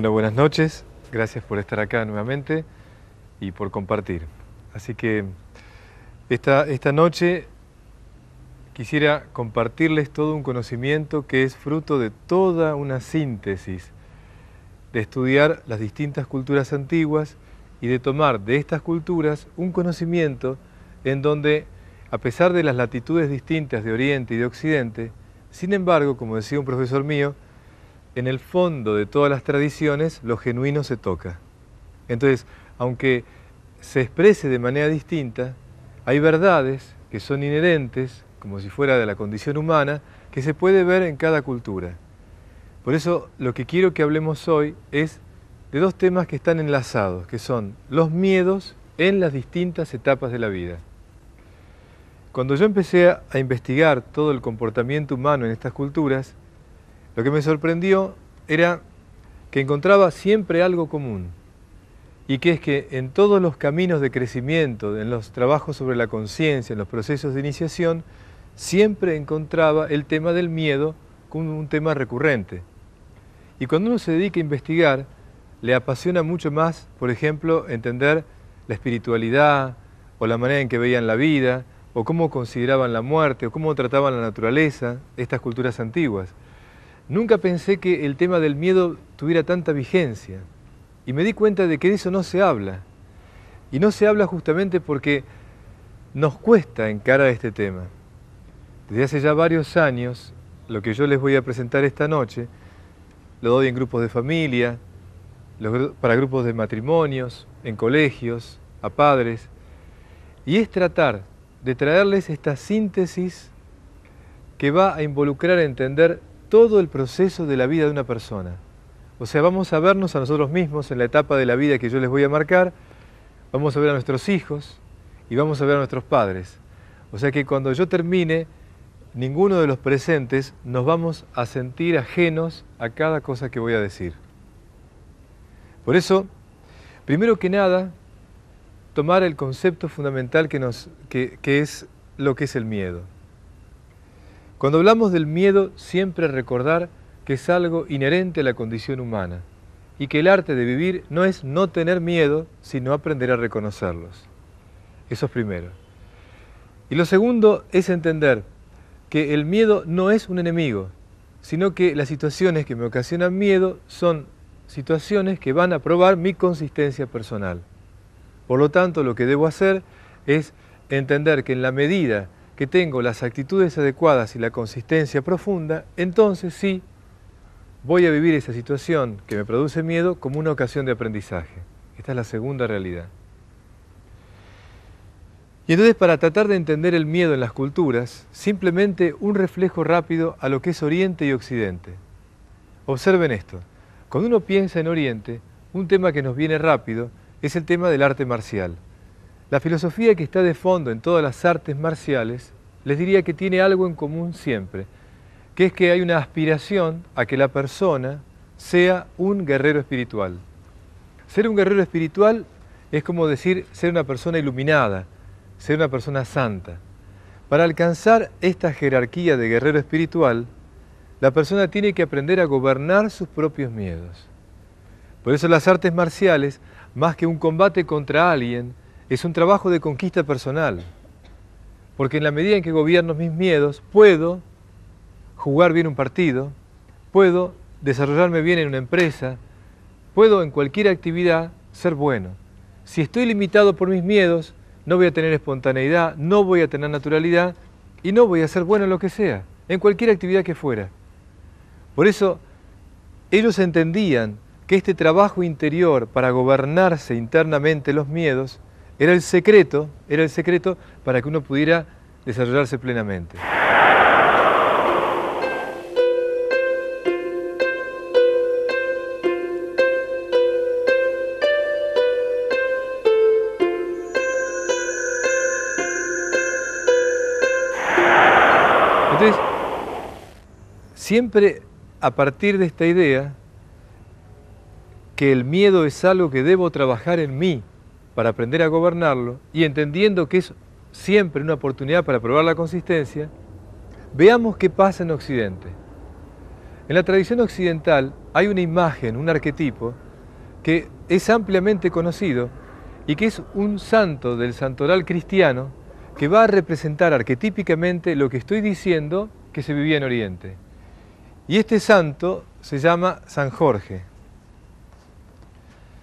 Bueno, buenas noches. Gracias por estar acá nuevamente y por compartir. Así que esta, esta noche quisiera compartirles todo un conocimiento que es fruto de toda una síntesis de estudiar las distintas culturas antiguas y de tomar de estas culturas un conocimiento en donde, a pesar de las latitudes distintas de Oriente y de Occidente, sin embargo, como decía un profesor mío, en el fondo de todas las tradiciones lo genuino se toca. Entonces, aunque se exprese de manera distinta, hay verdades que son inherentes, como si fuera de la condición humana, que se puede ver en cada cultura. Por eso lo que quiero que hablemos hoy es de dos temas que están enlazados, que son los miedos en las distintas etapas de la vida. Cuando yo empecé a investigar todo el comportamiento humano en estas culturas, lo que me sorprendió era que encontraba siempre algo común, y que es que en todos los caminos de crecimiento, en los trabajos sobre la conciencia, en los procesos de iniciación, siempre encontraba el tema del miedo como un tema recurrente. Y cuando uno se dedica a investigar, le apasiona mucho más, por ejemplo, entender la espiritualidad o la manera en que veían la vida, o cómo consideraban la muerte, o cómo trataban la naturaleza, estas culturas antiguas. Nunca pensé que el tema del miedo tuviera tanta vigencia y me di cuenta de que de eso no se habla. Y no se habla justamente porque nos cuesta encarar este tema. Desde hace ya varios años, lo que yo les voy a presentar esta noche, lo doy en grupos de familia, para grupos de matrimonios, en colegios, a padres, y es tratar de traerles esta síntesis que va a involucrar a entender todo el proceso de la vida de una persona. O sea, vamos a vernos a nosotros mismos en la etapa de la vida que yo les voy a marcar, vamos a ver a nuestros hijos y vamos a ver a nuestros padres. O sea que cuando yo termine, ninguno de los presentes nos vamos a sentir ajenos a cada cosa que voy a decir. Por eso, primero que nada, tomar el concepto fundamental que, nos, que es lo que es el miedo. Cuando hablamos del miedo, siempre recordar que es algo inherente a la condición humana y que el arte de vivir no es no tener miedo, sino aprender a reconocerlos. Eso es primero. Y lo segundo es entender que el miedo no es un enemigo, sino que las situaciones que me ocasionan miedo son situaciones que van a probar mi consistencia personal. Por lo tanto, lo que debo hacer es entender que en la medida que tengo las actitudes adecuadas y la consistencia profunda, entonces sí voy a vivir esa situación que me produce miedo como una ocasión de aprendizaje. Esta es la segunda realidad. Y entonces para tratar de entender el miedo en las culturas, simplemente un reflejo rápido a lo que es Oriente y Occidente. Observen esto. Cuando uno piensa en Oriente, un tema que nos viene rápido es el tema del arte marcial. La filosofía que está de fondo en todas las artes marciales, les diría que tiene algo en común siempre, que es que hay una aspiración a que la persona sea un guerrero espiritual. Ser un guerrero espiritual es como decir ser una persona iluminada, ser una persona santa. Para alcanzar esta jerarquía de guerrero espiritual, la persona tiene que aprender a gobernar sus propios miedos. Por eso las artes marciales, más que un combate contra alguien, es un trabajo de conquista personal, porque en la medida en que gobierno mis miedos, puedo jugar bien un partido, puedo desarrollarme bien en una empresa, puedo en cualquier actividad ser bueno. Si estoy limitado por mis miedos, no voy a tener espontaneidad, no voy a tener naturalidad y no voy a ser bueno en lo que sea, en cualquier actividad que fuera. Por eso, ellos entendían que este trabajo interior para gobernarse internamente los miedos era el secreto, era el secreto para que uno pudiera desarrollarse plenamente. Entonces, siempre a partir de esta idea que el miedo es algo que debo trabajar en mí, para aprender a gobernarlo y entendiendo que es siempre una oportunidad para probar la consistencia, veamos qué pasa en Occidente. En la tradición occidental hay una imagen, un arquetipo, que es ampliamente conocido y que es un santo del santoral cristiano que va a representar arquetípicamente lo que estoy diciendo que se vivía en Oriente. Y este santo se llama San Jorge.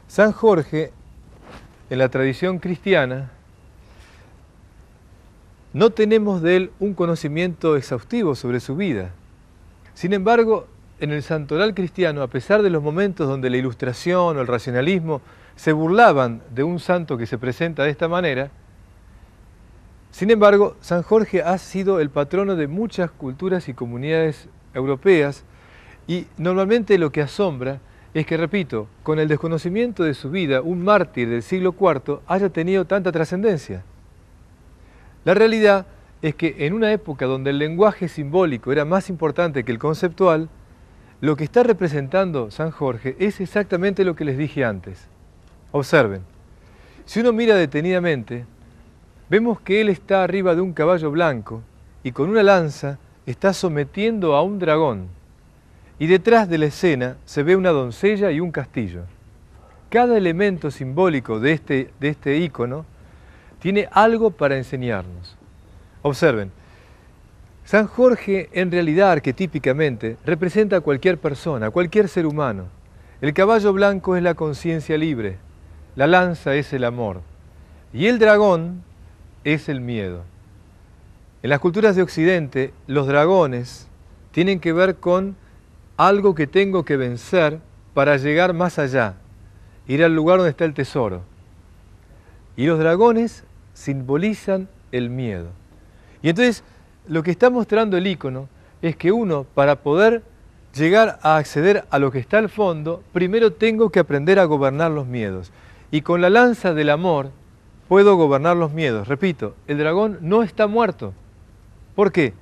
San Jorge en la tradición cristiana, no tenemos de él un conocimiento exhaustivo sobre su vida. Sin embargo, en el santoral cristiano, a pesar de los momentos donde la ilustración o el racionalismo se burlaban de un santo que se presenta de esta manera, sin embargo, San Jorge ha sido el patrono de muchas culturas y comunidades europeas y normalmente lo que asombra es que, repito, con el desconocimiento de su vida, un mártir del siglo IV haya tenido tanta trascendencia. La realidad es que en una época donde el lenguaje simbólico era más importante que el conceptual, lo que está representando San Jorge es exactamente lo que les dije antes. Observen, si uno mira detenidamente, vemos que él está arriba de un caballo blanco y con una lanza está sometiendo a un dragón y detrás de la escena se ve una doncella y un castillo. Cada elemento simbólico de este, de este ícono tiene algo para enseñarnos. Observen, San Jorge en realidad arquetípicamente representa a cualquier persona, a cualquier ser humano. El caballo blanco es la conciencia libre, la lanza es el amor y el dragón es el miedo. En las culturas de Occidente, los dragones tienen que ver con algo que tengo que vencer para llegar más allá, ir al lugar donde está el tesoro. Y los dragones simbolizan el miedo. Y entonces lo que está mostrando el icono es que uno, para poder llegar a acceder a lo que está al fondo, primero tengo que aprender a gobernar los miedos. Y con la lanza del amor puedo gobernar los miedos. Repito, el dragón no está muerto. ¿Por qué?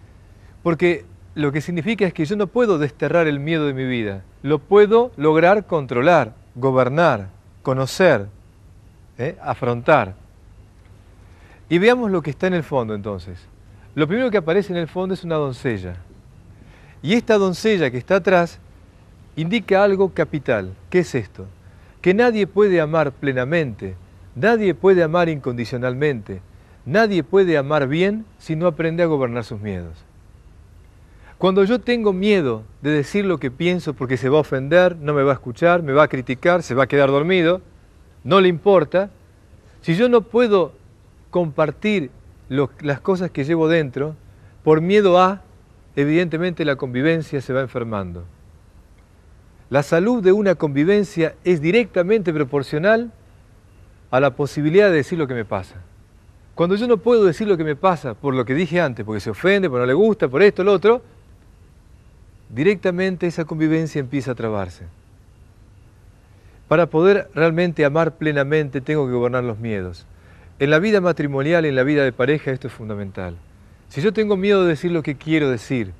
Porque lo que significa es que yo no puedo desterrar el miedo de mi vida. Lo puedo lograr controlar, gobernar, conocer, ¿eh? afrontar. Y veamos lo que está en el fondo entonces. Lo primero que aparece en el fondo es una doncella. Y esta doncella que está atrás indica algo capital. ¿Qué es esto? Que nadie puede amar plenamente, nadie puede amar incondicionalmente, nadie puede amar bien si no aprende a gobernar sus miedos. Cuando yo tengo miedo de decir lo que pienso porque se va a ofender, no me va a escuchar, me va a criticar, se va a quedar dormido, no le importa, si yo no puedo compartir las cosas que llevo dentro, por miedo a, evidentemente la convivencia se va enfermando. La salud de una convivencia es directamente proporcional a la posibilidad de decir lo que me pasa. Cuando yo no puedo decir lo que me pasa por lo que dije antes, porque se ofende, porque no le gusta, por esto, lo otro, directamente esa convivencia empieza a trabarse. Para poder realmente amar plenamente tengo que gobernar los miedos. En la vida matrimonial, en la vida de pareja, esto es fundamental. Si yo tengo miedo de decir lo que quiero decir,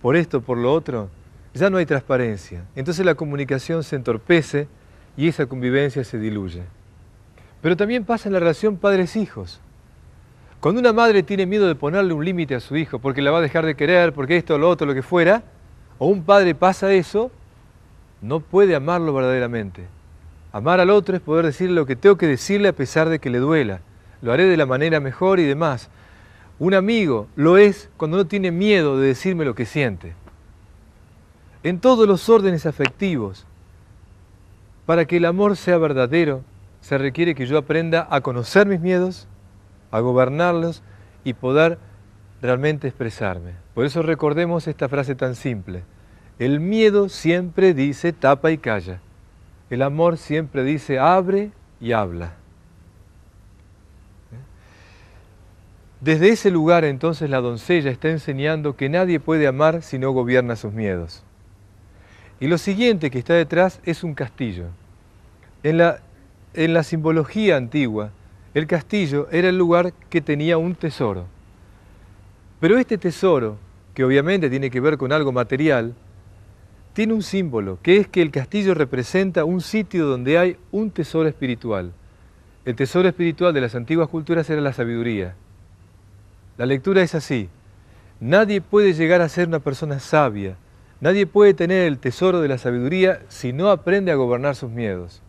por esto, por lo otro, ya no hay transparencia. Entonces la comunicación se entorpece y esa convivencia se diluye. Pero también pasa en la relación padres-hijos. Cuando una madre tiene miedo de ponerle un límite a su hijo porque la va a dejar de querer, porque esto, lo otro, lo que fuera, o un padre pasa eso, no puede amarlo verdaderamente. Amar al otro es poder decirle lo que tengo que decirle a pesar de que le duela. Lo haré de la manera mejor y demás. Un amigo lo es cuando no tiene miedo de decirme lo que siente. En todos los órdenes afectivos, para que el amor sea verdadero, se requiere que yo aprenda a conocer mis miedos, a gobernarlos y poder realmente expresarme. Por eso recordemos esta frase tan simple. El miedo siempre dice tapa y calla. El amor siempre dice abre y habla. Desde ese lugar entonces la doncella está enseñando que nadie puede amar si no gobierna sus miedos. Y lo siguiente que está detrás es un castillo. En la, en la simbología antigua, el castillo era el lugar que tenía un tesoro. Pero este tesoro, que obviamente tiene que ver con algo material, tiene un símbolo, que es que el castillo representa un sitio donde hay un tesoro espiritual. El tesoro espiritual de las antiguas culturas era la sabiduría. La lectura es así. Nadie puede llegar a ser una persona sabia. Nadie puede tener el tesoro de la sabiduría si no aprende a gobernar sus miedos.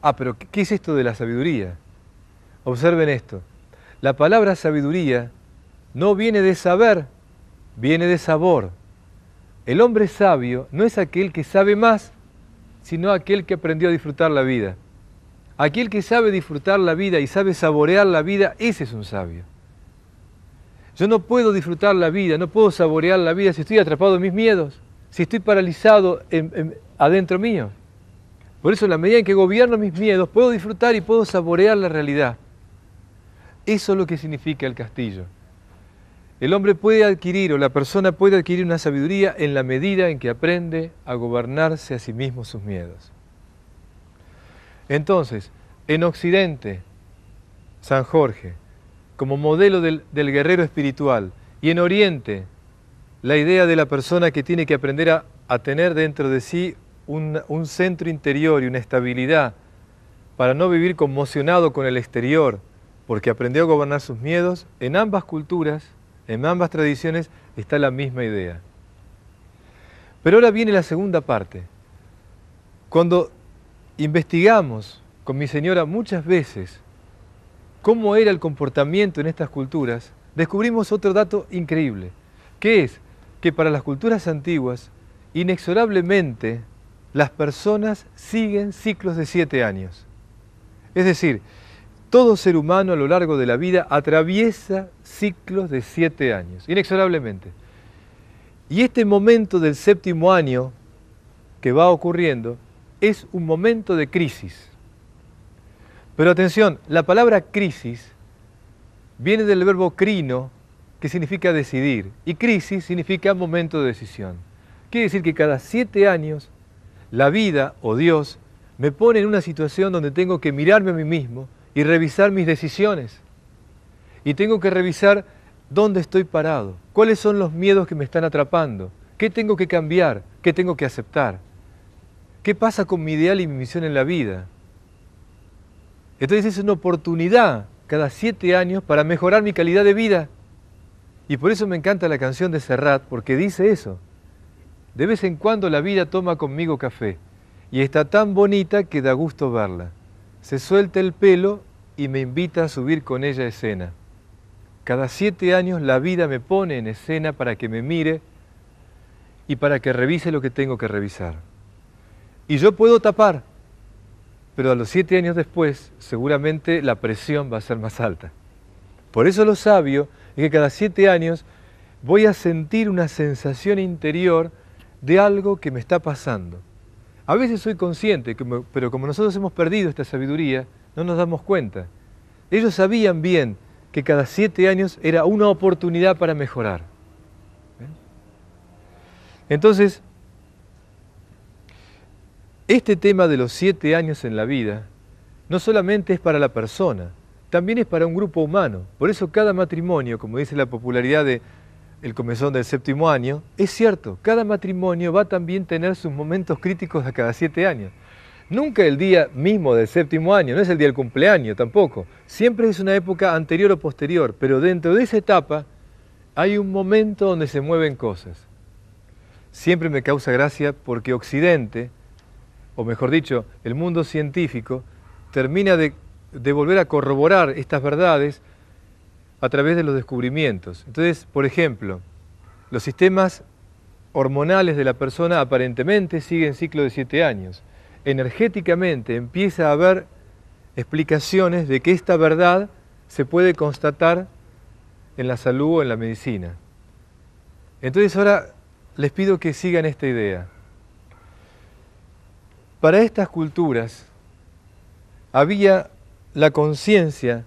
Ah, pero ¿qué es esto de la sabiduría? Observen esto. La palabra sabiduría no viene de saber, viene de sabor. El hombre sabio no es aquel que sabe más, sino aquel que aprendió a disfrutar la vida. Aquel que sabe disfrutar la vida y sabe saborear la vida, ese es un sabio. Yo no puedo disfrutar la vida, no puedo saborear la vida si estoy atrapado en mis miedos, si estoy paralizado adentro mío. Por eso, en la medida en que gobierno mis miedos, puedo disfrutar y puedo saborear la realidad. Eso es lo que significa el castillo. El hombre puede adquirir o la persona puede adquirir una sabiduría en la medida en que aprende a gobernarse a sí mismo sus miedos. Entonces, en Occidente, San Jorge, como modelo del, guerrero espiritual, y en Oriente, la idea de la persona que tiene que aprender a, tener dentro de sí un, centro interior y una estabilidad para no vivir conmocionado con el exterior, porque aprendió a gobernar sus miedos, en ambas culturas en ambas tradiciones está la misma idea. Pero ahora viene la segunda parte. Cuando investigamos con mi señora muchas veces cómo era el comportamiento en estas culturas, descubrimos otro dato increíble, que es que para las culturas antiguas, inexorablemente, las personas siguen ciclos de siete años. Es decir, todo ser humano a lo largo de la vida atraviesa ciclos de siete años, inexorablemente. Y este momento del séptimo año que va ocurriendo es un momento de crisis. Pero atención, la palabra crisis viene del verbo crino, que significa decidir, y crisis significa momento de decisión. Quiere decir que cada siete años la vida o Dios me pone en una situación donde tengo que mirarme a mí mismo y revisar mis decisiones y tengo que revisar dónde estoy parado, cuáles son los miedos que me están atrapando, qué tengo que cambiar, qué tengo que aceptar, qué pasa con mi ideal y mi misión en la vida. Entonces es una oportunidad cada siete años para mejorar mi calidad de vida. Y por eso me encanta la canción de Serrat, porque dice eso. De vez en cuando la vida toma conmigo café y está tan bonita que da gusto verla. Se suelta el pelo y me invita a subir con ella a escena. Cada siete años la vida me pone en escena para que me mire y para que revise lo que tengo que revisar. Y yo puedo tapar, pero a los siete años después seguramente la presión va a ser más alta. Por eso lo sabio es que cada siete años voy a sentir una sensación interior de algo que me está pasando. A veces soy consciente, pero como nosotros hemos perdido esta sabiduría, no nos damos cuenta. Ellos sabían bien que cada siete años era una oportunidad para mejorar. Entonces, este tema de los siete años en la vida no solamente es para la persona, también es para un grupo humano. Por eso cada matrimonio, como dice la popularidad del el comezón del séptimo año, es cierto, cada matrimonio va también a tener sus momentos críticos a cada siete años. Nunca el día mismo del séptimo año, no es el día del cumpleaños tampoco. Siempre es una época anterior o posterior, pero dentro de esa etapa hay un momento donde se mueven cosas. Siempre me causa gracia porque Occidente, o mejor dicho, el mundo científico, termina de, volver a corroborar estas verdades a través de los descubrimientos. Entonces, por ejemplo, los sistemas hormonales de la persona aparentemente siguen ciclo de siete años energéticamente empieza a haber explicaciones de que esta verdad se puede constatar en la salud o en la medicina. Entonces ahora les pido que sigan esta idea. Para estas culturas había la conciencia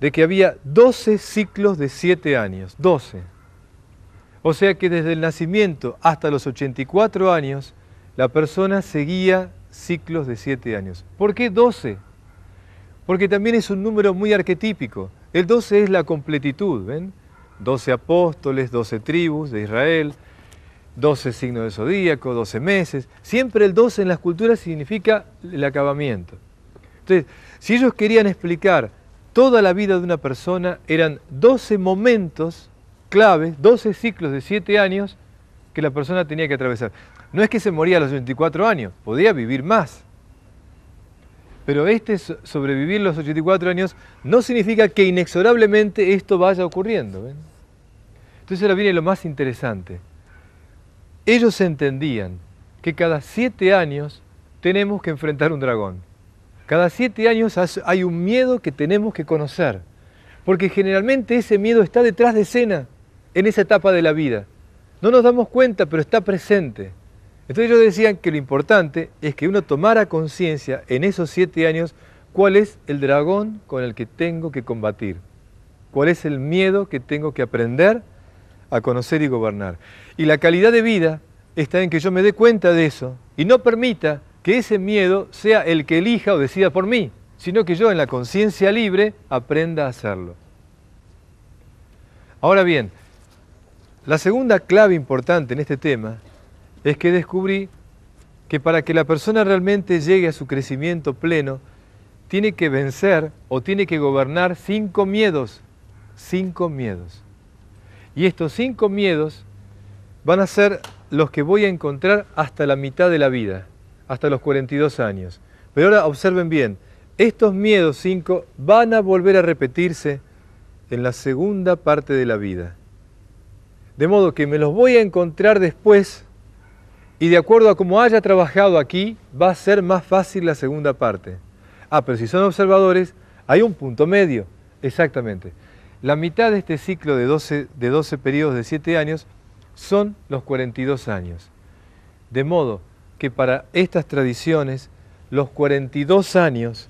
de que había 12 ciclos de 7 años, 12. O sea que desde el nacimiento hasta los 84 años la persona seguía ciclos de siete años. ¿Por qué 12? Porque también es un número muy arquetípico. El 12 es la completitud, ¿ven? 12 apóstoles, 12 tribus de Israel, 12 signos de zodíaco, 12 meses. Siempre el 12 en las culturas significa el acabamiento. Entonces, si ellos querían explicar toda la vida de una persona, eran 12 momentos claves, 12 ciclos de siete años que la persona tenía que atravesar. No es que se moría a los 84 años, podía vivir más. Pero este sobrevivir los 84 años no significa que inexorablemente esto vaya ocurriendo. Entonces ahora viene lo más interesante. Ellos entendían que cada siete años tenemos que enfrentar un dragón. Cada siete años hay un miedo que tenemos que conocer, porque generalmente ese miedo está detrás de escena en esa etapa de la vida. No nos damos cuenta, pero está presente. Entonces ellos decían que lo importante es que uno tomara conciencia en esos siete años cuál es el dragón con el que tengo que combatir, cuál es el miedo que tengo que aprender a conocer y gobernar. Y la calidad de vida está en que yo me dé cuenta de eso y no permita que ese miedo sea el que elija o decida por mí, sino que yo en la conciencia libre aprenda a hacerlo. Ahora bien, la segunda clave importante en este tema es que descubrí que para que la persona realmente llegue a su crecimiento pleno, tiene que vencer o tiene que gobernar cinco miedos, cinco miedos. Y estos cinco miedos van a ser los que voy a encontrar hasta la mitad de la vida, hasta los 42 años. Pero ahora observen bien, estos miedos cinco van a volver a repetirse en la segunda parte de la vida. De modo que me los voy a encontrar después y de acuerdo a cómo haya trabajado aquí, va a ser más fácil la segunda parte. Ah, pero si son observadores, hay un punto medio, exactamente. La mitad de este ciclo de 12, de periodos de 7 años son los 42 años. De modo que para estas tradiciones, los 42 años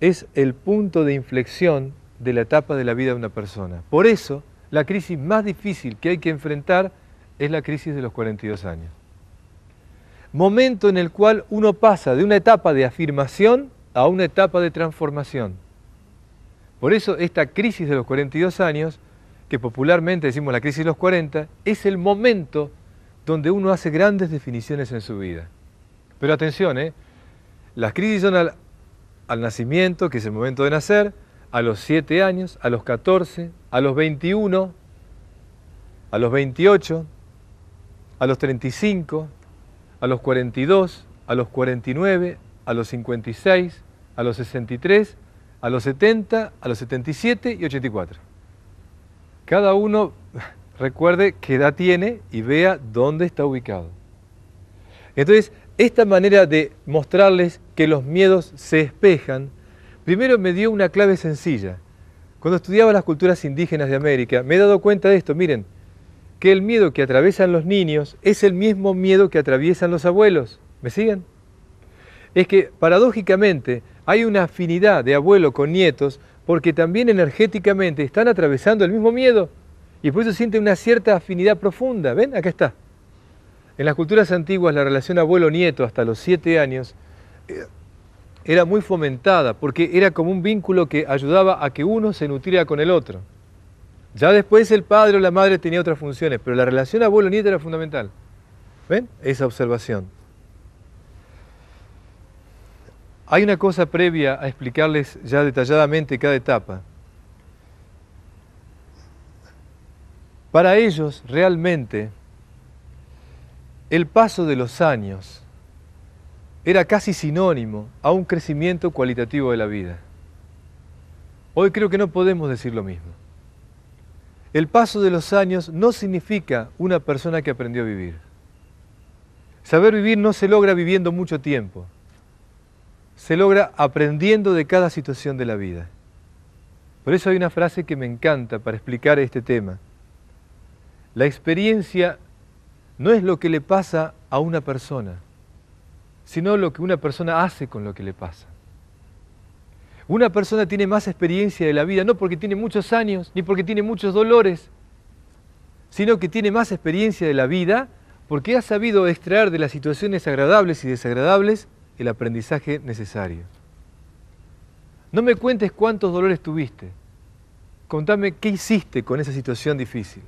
es el punto de inflexión de la etapa de la vida de una persona. Por eso, la crisis más difícil que hay que enfrentar es la crisis de los 42 años momento en el cual uno pasa de una etapa de afirmación a una etapa de transformación. Por eso esta crisis de los 42 años, que popularmente decimos la crisis de los 40, es el momento donde uno hace grandes definiciones en su vida. Pero atención, ¿eh? las crisis son al, al nacimiento, que es el momento de nacer, a los 7 años, a los 14, a los 21, a los 28, a los 35, a los 42, a los 49, a los 56, a los 63, a los 70, a los 77 y 84. Cada uno recuerde qué edad tiene y vea dónde está ubicado. Entonces, esta manera de mostrarles que los miedos se espejan, primero me dio una clave sencilla. Cuando estudiaba las culturas indígenas de América, me he dado cuenta de esto, miren, que el miedo que atraviesan los niños es el mismo miedo que atraviesan los abuelos. ¿Me siguen? Es que paradójicamente hay una afinidad de abuelo con nietos porque también energéticamente están atravesando el mismo miedo y por eso siente una cierta afinidad profunda. ¿Ven? Acá está. En las culturas antiguas la relación abuelo-nieto hasta los siete años eh, era muy fomentada porque era como un vínculo que ayudaba a que uno se nutriera con el otro. Ya después el padre o la madre tenía otras funciones, pero la relación abuelo-nieta era fundamental. ¿Ven? Esa observación. Hay una cosa previa a explicarles ya detalladamente cada etapa. Para ellos realmente el paso de los años era casi sinónimo a un crecimiento cualitativo de la vida. Hoy creo que no podemos decir lo mismo. El paso de los años no significa una persona que aprendió a vivir. Saber vivir no se logra viviendo mucho tiempo. Se logra aprendiendo de cada situación de la vida. Por eso hay una frase que me encanta para explicar este tema. La experiencia no es lo que le pasa a una persona, sino lo que una persona hace con lo que le pasa. Una persona tiene más experiencia de la vida, no porque tiene muchos años, ni porque tiene muchos dolores, sino que tiene más experiencia de la vida porque ha sabido extraer de las situaciones agradables y desagradables el aprendizaje necesario. No me cuentes cuántos dolores tuviste, contame qué hiciste con esa situación difícil.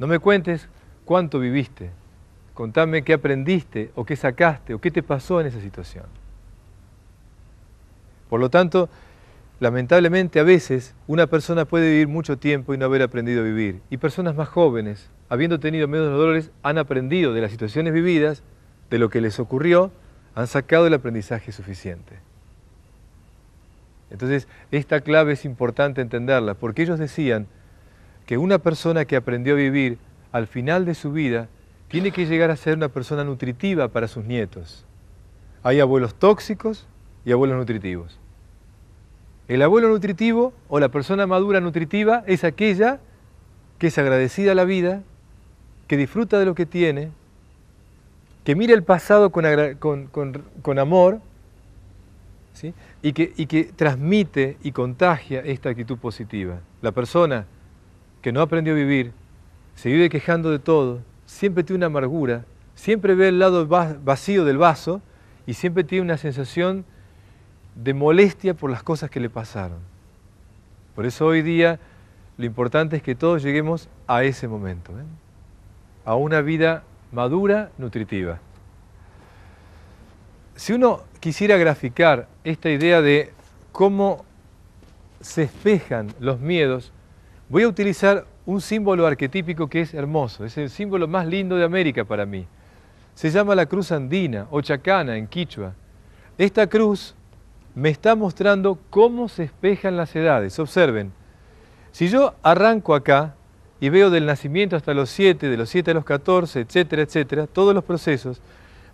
No me cuentes cuánto viviste, contame qué aprendiste o qué sacaste o qué te pasó en esa situación. Por lo tanto, lamentablemente a veces una persona puede vivir mucho tiempo y no haber aprendido a vivir. Y personas más jóvenes, habiendo tenido menos dolores, han aprendido de las situaciones vividas, de lo que les ocurrió, han sacado el aprendizaje suficiente. Entonces, esta clave es importante entenderla, porque ellos decían que una persona que aprendió a vivir al final de su vida tiene que llegar a ser una persona nutritiva para sus nietos. Hay abuelos tóxicos y abuelos nutritivos. El abuelo nutritivo o la persona madura nutritiva es aquella que es agradecida a la vida, que disfruta de lo que tiene, que mira el pasado con, amor y, que, y que transmite y contagia esta actitud positiva. La persona que no aprendió a vivir, se vive quejando de todo, siempre tiene una amargura, siempre ve el lado vacío del vaso y siempre tiene una sensación de molestia por las cosas que le pasaron. Por eso hoy día lo importante es que todos lleguemos a ese momento, ¿eh? a una vida madura, nutritiva. Si uno quisiera graficar esta idea de cómo se espejan los miedos, voy a utilizar un símbolo arquetípico que es hermoso, es el símbolo más lindo de América para mí. Se llama la cruz andina o chacana en quichua. Esta cruz me está mostrando cómo se espejan las edades. Observen, si yo arranco acá y veo del nacimiento hasta los 7, de los 7 a los 14, etcétera, etcétera, todos los procesos,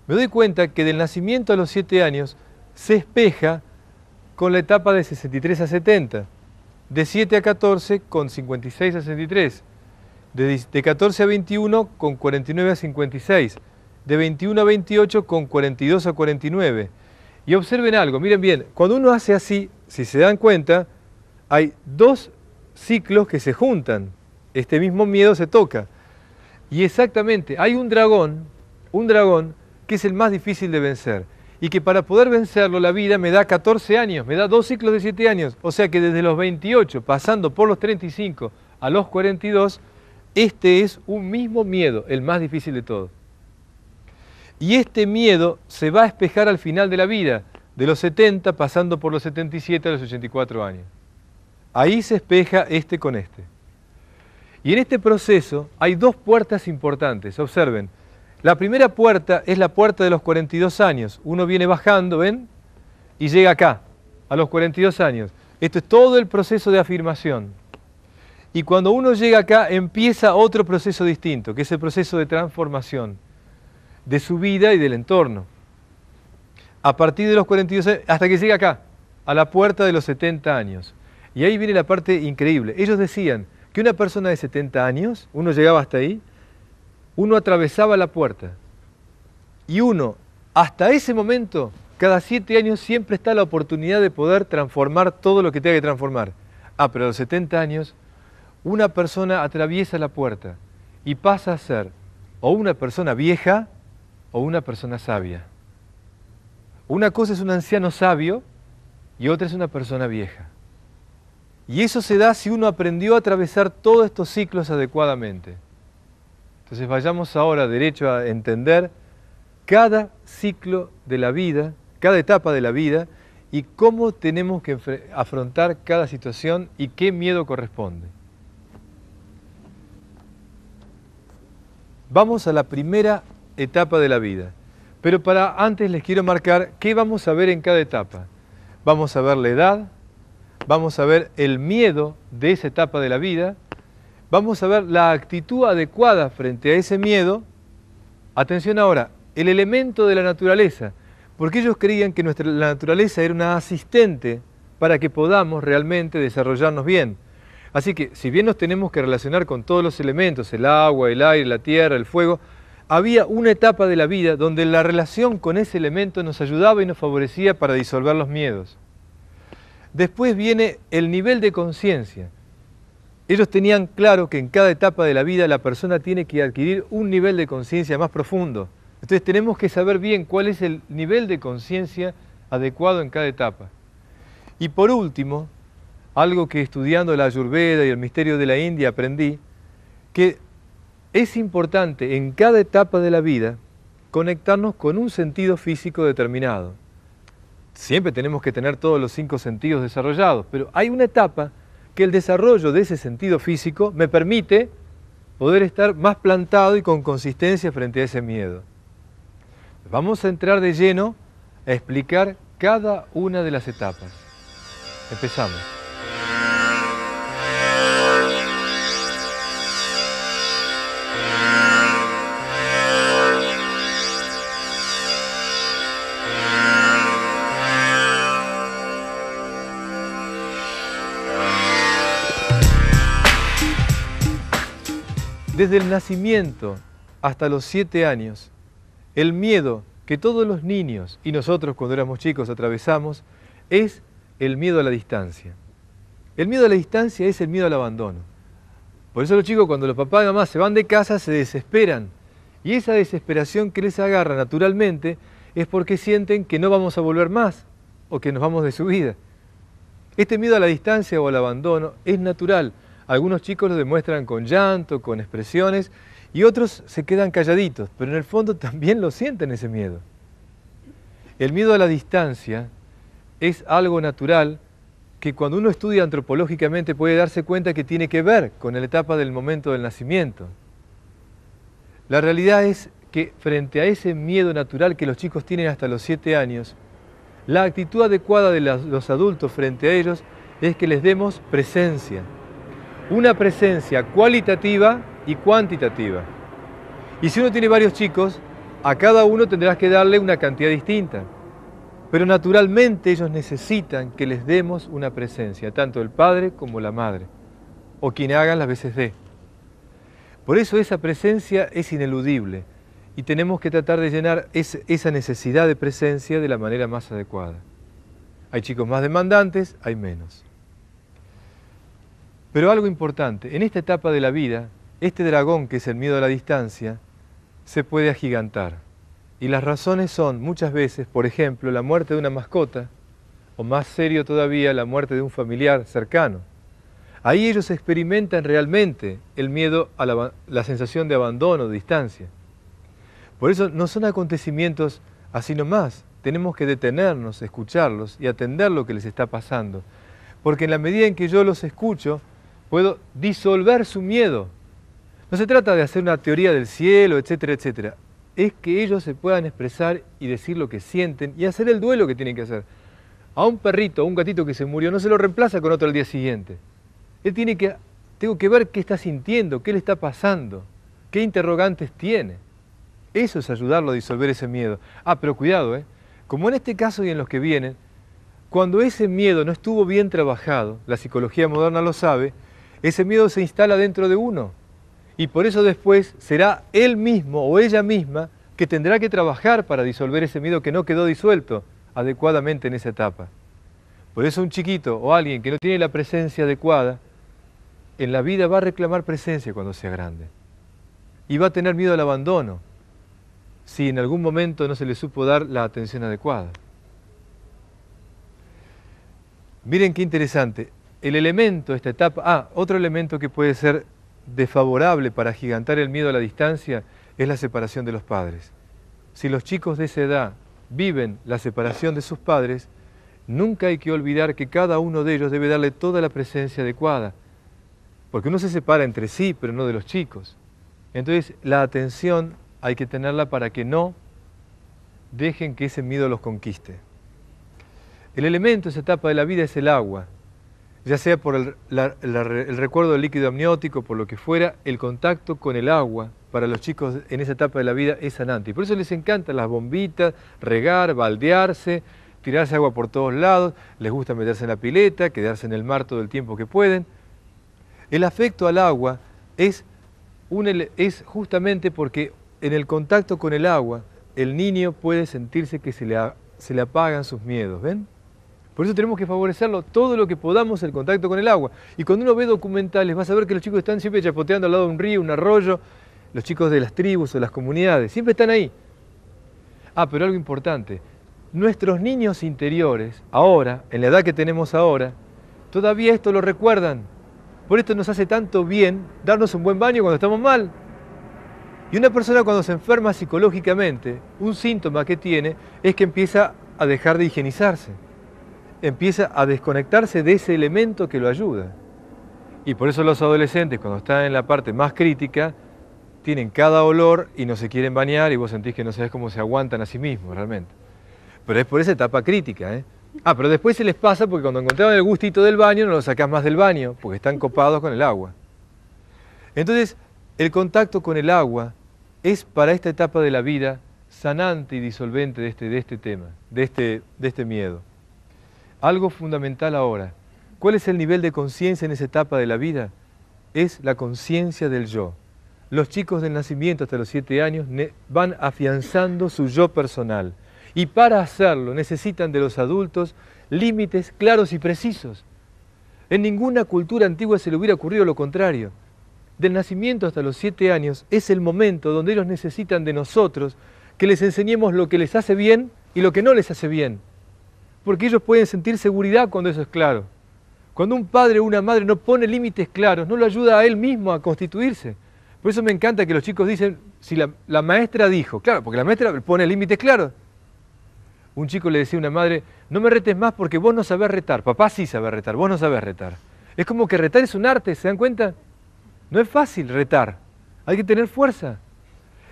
me doy cuenta que del nacimiento a los 7 años se espeja con la etapa de 63 a 70, de 7 a 14 con 56 a 63, de, de 14 a 21 con 49 a 56, de 21 a 28 con 42 a 49, y observen algo, miren bien, cuando uno hace así, si se dan cuenta, hay dos ciclos que se juntan. Este mismo miedo se toca. Y exactamente, hay un dragón, un dragón que es el más difícil de vencer. Y que para poder vencerlo la vida me da 14 años, me da dos ciclos de 7 años. O sea que desde los 28, pasando por los 35 a los 42, este es un mismo miedo, el más difícil de todos. Y este miedo se va a espejar al final de la vida, de los 70 pasando por los 77 a los 84 años. Ahí se espeja este con este. Y en este proceso hay dos puertas importantes. Observen, la primera puerta es la puerta de los 42 años. Uno viene bajando, ¿ven? Y llega acá, a los 42 años. Esto es todo el proceso de afirmación. Y cuando uno llega acá empieza otro proceso distinto, que es el proceso de transformación de su vida y del entorno. A partir de los 42 hasta que llega acá, a la puerta de los 70 años. Y ahí viene la parte increíble. Ellos decían que una persona de 70 años, uno llegaba hasta ahí, uno atravesaba la puerta. Y uno, hasta ese momento, cada siete años siempre está la oportunidad de poder transformar todo lo que tenga que transformar. Ah, pero a los 70 años, una persona atraviesa la puerta y pasa a ser o una persona vieja o una persona sabia. Una cosa es un anciano sabio y otra es una persona vieja. Y eso se da si uno aprendió a atravesar todos estos ciclos adecuadamente. Entonces vayamos ahora derecho a entender cada ciclo de la vida, cada etapa de la vida y cómo tenemos que afrontar cada situación y qué miedo corresponde. Vamos a la primera etapa de la vida. Pero para antes les quiero marcar qué vamos a ver en cada etapa. Vamos a ver la edad, vamos a ver el miedo de esa etapa de la vida, vamos a ver la actitud adecuada frente a ese miedo. Atención ahora, el elemento de la naturaleza, porque ellos creían que nuestra, la naturaleza era una asistente para que podamos realmente desarrollarnos bien. Así que si bien nos tenemos que relacionar con todos los elementos, el agua, el aire, la tierra, el fuego, había una etapa de la vida donde la relación con ese elemento nos ayudaba y nos favorecía para disolver los miedos. Después viene el nivel de conciencia. Ellos tenían claro que en cada etapa de la vida la persona tiene que adquirir un nivel de conciencia más profundo. Entonces tenemos que saber bien cuál es el nivel de conciencia adecuado en cada etapa. Y por último, algo que estudiando la Ayurveda y el misterio de la India aprendí, que es importante en cada etapa de la vida conectarnos con un sentido físico determinado. Siempre tenemos que tener todos los cinco sentidos desarrollados, pero hay una etapa que el desarrollo de ese sentido físico me permite poder estar más plantado y con consistencia frente a ese miedo. Vamos a entrar de lleno a explicar cada una de las etapas. Empezamos. Desde el nacimiento hasta los siete años, el miedo que todos los niños y nosotros cuando éramos chicos atravesamos es el miedo a la distancia. El miedo a la distancia es el miedo al abandono. Por eso los chicos cuando los papás y mamás se van de casa se desesperan. Y esa desesperación que les agarra naturalmente es porque sienten que no vamos a volver más o que nos vamos de su vida. Este miedo a la distancia o al abandono es natural algunos chicos lo demuestran con llanto, con expresiones, y otros se quedan calladitos, pero en el fondo también lo sienten ese miedo. El miedo a la distancia es algo natural que cuando uno estudia antropológicamente puede darse cuenta que tiene que ver con la etapa del momento del nacimiento. La realidad es que frente a ese miedo natural que los chicos tienen hasta los 7 años, la actitud adecuada de los adultos frente a ellos es que les demos presencia, una presencia cualitativa y cuantitativa. Y si uno tiene varios chicos, a cada uno tendrás que darle una cantidad distinta. Pero naturalmente ellos necesitan que les demos una presencia, tanto el padre como la madre, o quien hagan las veces de. Por eso esa presencia es ineludible y tenemos que tratar de llenar esa necesidad de presencia de la manera más adecuada. Hay chicos más demandantes, hay menos. Pero algo importante, en esta etapa de la vida, este dragón que es el miedo a la distancia, se puede agigantar. Y las razones son muchas veces, por ejemplo, la muerte de una mascota, o más serio todavía, la muerte de un familiar cercano. Ahí ellos experimentan realmente el miedo a la, sensación de abandono, de distancia. Por eso no son acontecimientos así nomás, tenemos que detenernos, escucharlos y atender lo que les está pasando. Porque en la medida en que yo los escucho, puedo disolver su miedo. No se trata de hacer una teoría del cielo, etcétera, etcétera. Es que ellos se puedan expresar y decir lo que sienten y hacer el duelo que tienen que hacer. A un perrito, a un gatito que se murió, no se lo reemplaza con otro al día siguiente. Él tiene que, tengo que ver qué está sintiendo, qué le está pasando, qué interrogantes tiene. Eso es ayudarlo a disolver ese miedo. Ah, pero cuidado, ¿eh? Como en este caso y en los que vienen, cuando ese miedo no estuvo bien trabajado, la psicología moderna lo sabe, ese miedo se instala dentro de uno. Y por eso después será él mismo o ella misma que tendrá que trabajar para disolver ese miedo que no quedó disuelto adecuadamente en esa etapa. Por eso un chiquito o alguien que no tiene la presencia adecuada, en la vida va a reclamar presencia cuando sea grande. Y va a tener miedo al abandono si en algún momento no se le supo dar la atención adecuada. Miren qué interesante el elemento, esta etapa, ah, otro elemento que puede ser desfavorable para agigantar el miedo a la distancia es la separación de los padres. Si los chicos de esa edad viven la separación de sus padres, nunca hay que olvidar que cada uno de ellos debe darle toda la presencia adecuada, porque uno se separa entre sí, pero no de los chicos. Entonces, la atención hay que tenerla para que no dejen que ese miedo los conquiste. El elemento, esa etapa de la vida es el agua ya sea por el, recuerdo del líquido amniótico, por lo que fuera, el contacto con el agua para los chicos en esa etapa de la vida es sanante. Y por eso les encantan las bombitas, regar, baldearse, tirarse agua por todos lados, les gusta meterse en la pileta, quedarse en el mar todo el tiempo que pueden. El afecto al agua es, justamente porque en el contacto con el agua el niño puede sentirse que se le apagan sus miedos, ¿ven? Por eso tenemos que favorecerlo todo lo que podamos el contacto con el agua. Y cuando uno ve documentales, vas a ver que los chicos están siempre chapoteando al lado de un río, un arroyo, los chicos de las tribus o las comunidades, siempre están ahí. Ah, pero algo importante, nuestros niños interiores, ahora, en la edad que tenemos ahora, todavía esto lo recuerdan. Por esto nos hace tanto bien darnos un buen baño cuando estamos mal. Y una persona cuando se enferma psicológicamente, un síntoma que tiene es que empieza a dejar de higienizarse empieza a desconectarse de ese elemento que lo ayuda. Y por eso los adolescentes, cuando están en la parte más crítica, tienen cada olor y no se quieren bañar y vos sentís que no sabes cómo se aguantan a sí mismos realmente. Pero es por esa etapa crítica. ¿eh? Ah, pero después se les pasa porque cuando encontraban el gustito del baño no lo sacás más del baño porque están copados con el agua. Entonces, el contacto con el agua es para esta etapa de la vida sanante y disolvente de este, de este tema, de este, de este miedo algo fundamental ahora. ¿Cuál es el nivel de conciencia en esa etapa de la vida? Es la conciencia del yo. Los chicos del nacimiento hasta los siete años van afianzando su yo personal. Y para hacerlo necesitan de los adultos límites claros y precisos. En ninguna cultura antigua se le hubiera ocurrido lo contrario. Del nacimiento hasta los siete años es el momento donde ellos necesitan de nosotros que les enseñemos lo que les hace bien y lo que no les hace bien porque ellos pueden sentir seguridad cuando eso es claro. Cuando un padre o una madre no pone límites claros, no lo ayuda a él mismo a constituirse. Por eso me encanta que los chicos dicen, si la, maestra dijo, claro, porque la maestra pone límites claros. Un chico le decía a una madre, no me retes más porque vos no sabés retar. Papá sí sabe retar, vos no sabés retar. Es como que retar es un arte, ¿se dan cuenta? No es fácil retar, hay que tener fuerza.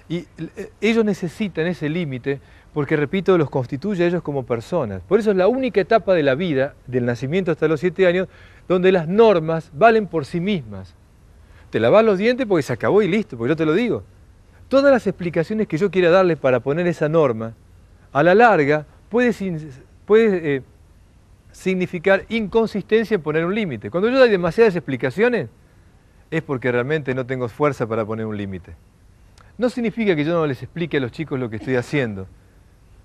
Y eh, ellos necesitan ese límite porque repito, los constituye a ellos como personas. Por eso es la única etapa de la vida, del nacimiento hasta los siete años, donde las normas valen por sí mismas. Te lavas los dientes porque se acabó y listo, porque yo te lo digo. Todas las explicaciones que yo quiera darle para poner esa norma, a la larga puede, puede eh, significar inconsistencia en poner un límite. Cuando yo doy demasiadas explicaciones, es porque realmente no tengo fuerza para poner un límite. No significa que yo no les explique a los chicos lo que estoy haciendo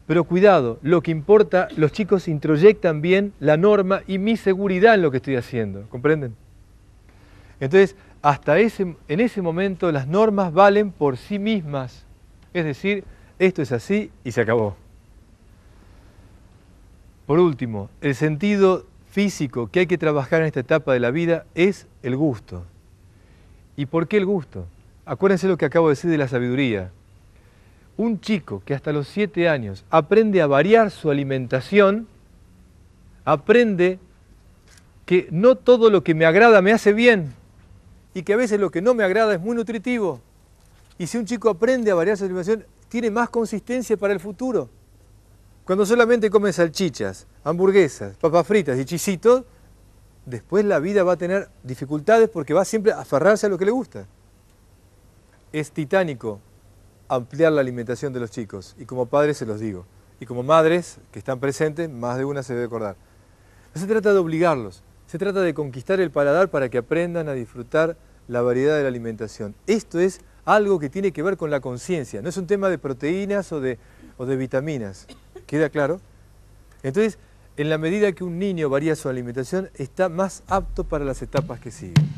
pero cuidado, lo que importa, los chicos introyectan bien la norma y mi seguridad en lo que estoy haciendo, ¿comprenden? Entonces, hasta ese, en ese momento las normas valen por sí mismas. Es decir, esto es así y se acabó. Por último, el sentido físico que hay que trabajar en esta etapa de la vida es el gusto. ¿Y por qué el gusto? Acuérdense lo que acabo de decir de la sabiduría un chico que hasta los 7 años aprende a variar su alimentación, aprende que no todo lo que me agrada me hace bien y que a veces lo que no me agrada es muy nutritivo. Y si un chico aprende a variar su alimentación, tiene más consistencia para el futuro. Cuando solamente come salchichas, hamburguesas, papas fritas y chisitos, después la vida va a tener dificultades porque va siempre a aferrarse a lo que le gusta. Es titánico ampliar la alimentación de los chicos. Y como padres se los digo. Y como madres que están presentes, más de una se debe acordar. No se trata de obligarlos, se trata de conquistar el paladar para que aprendan a disfrutar la variedad de la alimentación. Esto es algo que tiene que ver con la conciencia, no es un tema de proteínas o de, vitaminas. ¿Queda claro? Entonces, en la medida que un niño varía su alimentación, está más apto para las etapas que siguen.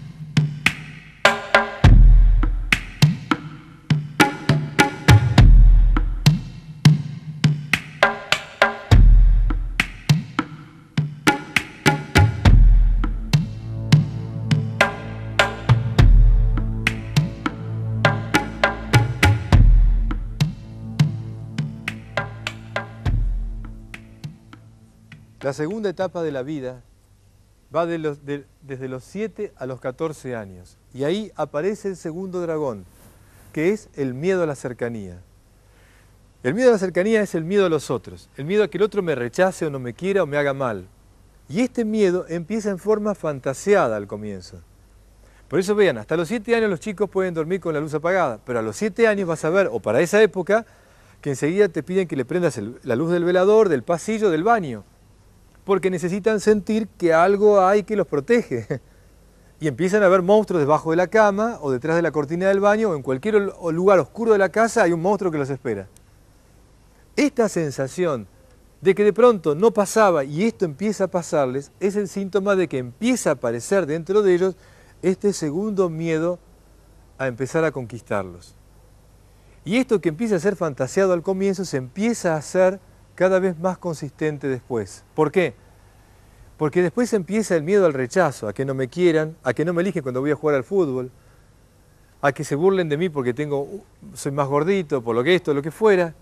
La segunda etapa de la vida va desde los 7 a los 14 años. Y ahí aparece el segundo dragón, que es el miedo a la cercanía. El miedo a la cercanía es el miedo a los otros, el miedo a que el otro me rechace o no me quiera o me haga mal. Y este miedo empieza en forma fantaseada al comienzo. Por eso vean, hasta los 7 años los chicos pueden dormir con la luz apagada, pero a los 7 años vas a ver, o para esa época, que enseguida te piden que le prendas la luz del velador, del pasillo, del baño porque necesitan sentir que algo hay que los protege. Y empiezan a ver monstruos debajo de la cama o detrás de la cortina del baño o en cualquier lugar oscuro de la casa hay un monstruo que los espera. Esta sensación de que de pronto no pasaba y esto empieza a pasarles es el síntoma de que empieza a aparecer dentro de ellos este segundo miedo a empezar a conquistarlos. Y esto que empieza a ser fantaseado al comienzo se empieza a hacer cada vez más consistente después. ¿Por qué? Porque después empieza el miedo al rechazo, a que no me quieran, a que no me eligen cuando voy a jugar al fútbol, a que se burlen de mí porque tengo, soy más gordito, por lo que esto, lo que fuera,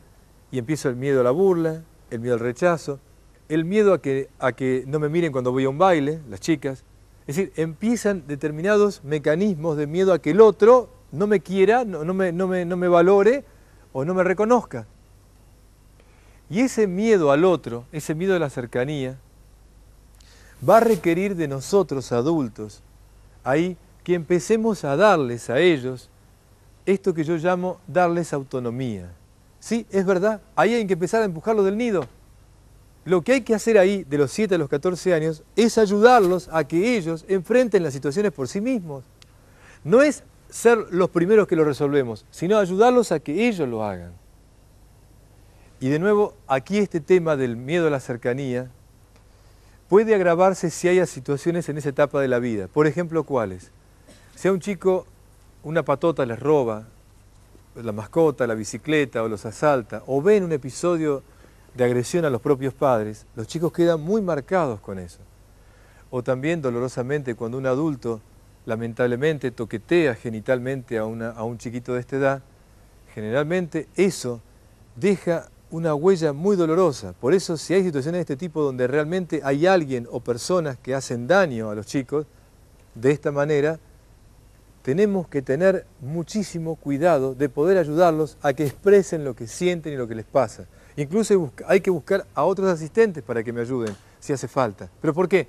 y empiezo el miedo a la burla, el miedo al rechazo, el miedo a que, a que no me miren cuando voy a un baile, las chicas. Es decir, empiezan determinados mecanismos de miedo a que el otro no me quiera, no, me, no, me, no me valore o no me reconozca. Y ese miedo al otro, ese miedo a la cercanía, va a requerir de nosotros adultos, ahí, que empecemos a darles a ellos esto que yo llamo darles autonomía. Sí, es verdad, ahí hay que empezar a empujarlo del nido. Lo que hay que hacer ahí, de los 7 a los 14 años, es ayudarlos a que ellos enfrenten las situaciones por sí mismos. No es ser los primeros que lo resolvemos, sino ayudarlos a que ellos lo hagan. Y de nuevo, aquí este tema del miedo a la cercanía puede agravarse si haya situaciones en esa etapa de la vida. Por ejemplo, ¿cuáles? Si a un chico una patota les roba, la mascota, la bicicleta o los asalta, o ven un episodio de agresión a los propios padres, los chicos quedan muy marcados con eso. O también dolorosamente cuando un adulto lamentablemente toquetea genitalmente a, a un chiquito de esta edad, generalmente eso deja una huella muy dolorosa. Por eso, si hay situaciones de este tipo donde realmente hay alguien o personas que hacen daño a los chicos, de esta manera, tenemos que tener muchísimo cuidado de poder ayudarlos a que expresen lo que sienten y lo que les pasa. Incluso hay que buscar a otros asistentes para que me ayuden, si hace falta. ¿Pero por qué?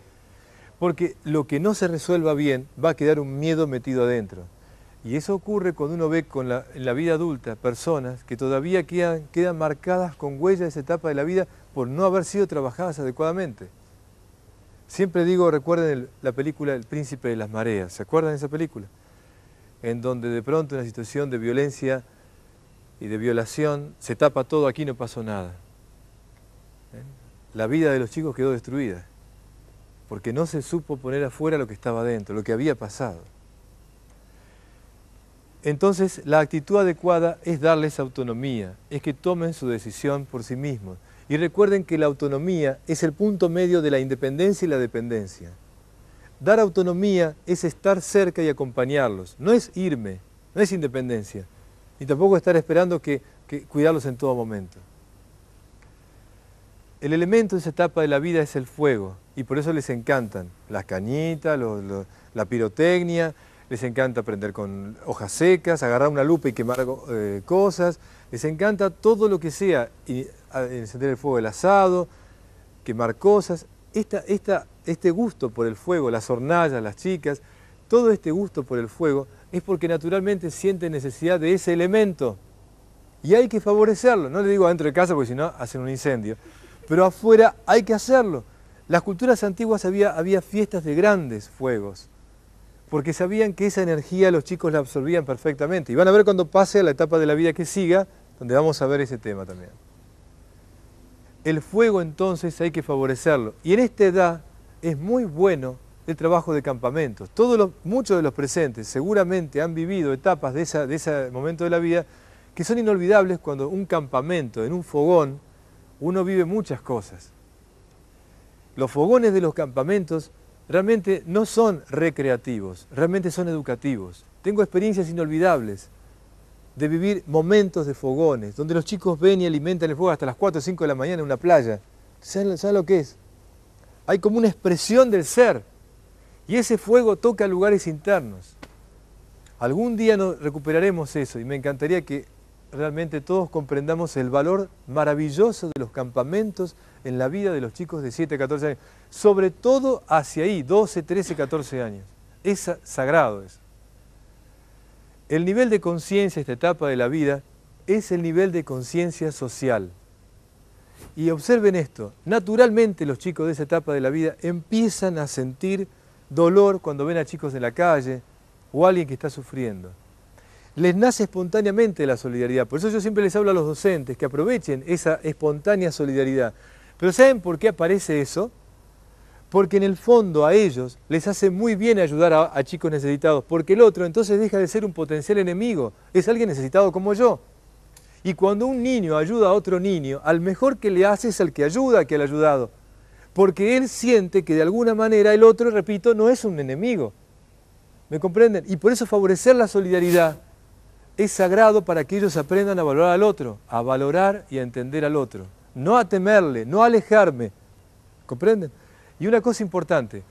Porque lo que no se resuelva bien va a quedar un miedo metido adentro. Y eso ocurre cuando uno ve con la, en la vida adulta personas que todavía quedan, quedan marcadas con huellas de esa etapa de la vida por no haber sido trabajadas adecuadamente. Siempre digo, recuerden la película El Príncipe de las Mareas, ¿se acuerdan de esa película? En donde de pronto una situación de violencia y de violación se tapa todo, aquí no pasó nada. ¿Eh? La vida de los chicos quedó destruida, porque no se supo poner afuera lo que estaba dentro, lo que había pasado. Entonces, la actitud adecuada es darles autonomía, es que tomen su decisión por sí mismos. Y recuerden que la autonomía es el punto medio de la independencia y la dependencia. Dar autonomía es estar cerca y acompañarlos, no es irme, no es independencia, ni tampoco estar esperando que, cuidarlos en todo momento. El elemento de esa etapa de la vida es el fuego, y por eso les encantan las cañitas, la pirotecnia, les encanta aprender con hojas secas, agarrar una lupa y quemar eh, cosas, les encanta todo lo que sea, encender el fuego del asado, quemar cosas. este gusto por el fuego, las hornallas, las chicas, todo este gusto por el fuego es porque naturalmente sienten necesidad de ese elemento y hay que favorecerlo. No le digo adentro de casa porque si no hacen un incendio, pero afuera hay que hacerlo. Las culturas antiguas había, había fiestas de grandes fuegos porque sabían que esa energía los chicos la absorbían perfectamente. Y van a ver cuando pase a la etapa de la vida que siga, donde vamos a ver ese tema también. El fuego entonces hay que favorecerlo. Y en esta edad es muy bueno el trabajo de campamentos. Todos muchos de los presentes seguramente han vivido etapas de, de ese momento de la vida que son inolvidables cuando un campamento, en un fogón, uno vive muchas cosas. Los fogones de los campamentos realmente no son recreativos, realmente son educativos. Tengo experiencias inolvidables de vivir momentos de fogones, donde los chicos ven y alimentan el fuego hasta las 4 o 5 de la mañana en una playa. ¿Saben, lo que es? Hay como una expresión del ser. Y ese fuego toca lugares internos. Algún día nos recuperaremos eso y me encantaría que realmente todos comprendamos el valor maravilloso de los campamentos en la vida de los chicos de 7 a 14 años sobre todo hacia ahí, 12, 13, 14 años. Es sagrado eso. El nivel de conciencia, esta etapa de la vida, es el nivel de conciencia social. Y observen esto, naturalmente los chicos de esa etapa de la vida empiezan a sentir dolor cuando ven a chicos en la calle o a alguien que está sufriendo. Les nace espontáneamente la solidaridad, por eso yo siempre les hablo a los docentes que aprovechen esa espontánea solidaridad. Pero ¿saben por qué aparece eso? porque en el fondo a ellos les hace muy bien ayudar a, chicos necesitados, porque el otro entonces deja de ser un potencial enemigo, es alguien necesitado como yo. Y cuando un niño ayuda a otro niño, al mejor que le hace es al que ayuda, que al ayudado, porque él siente que de alguna manera el otro, repito, no es un enemigo. ¿Me comprenden? Y por eso favorecer la solidaridad es sagrado para que ellos aprendan a valorar al otro, a valorar y a entender al otro, no a temerle, no a alejarme. ¿Comprenden? Y una cosa importante,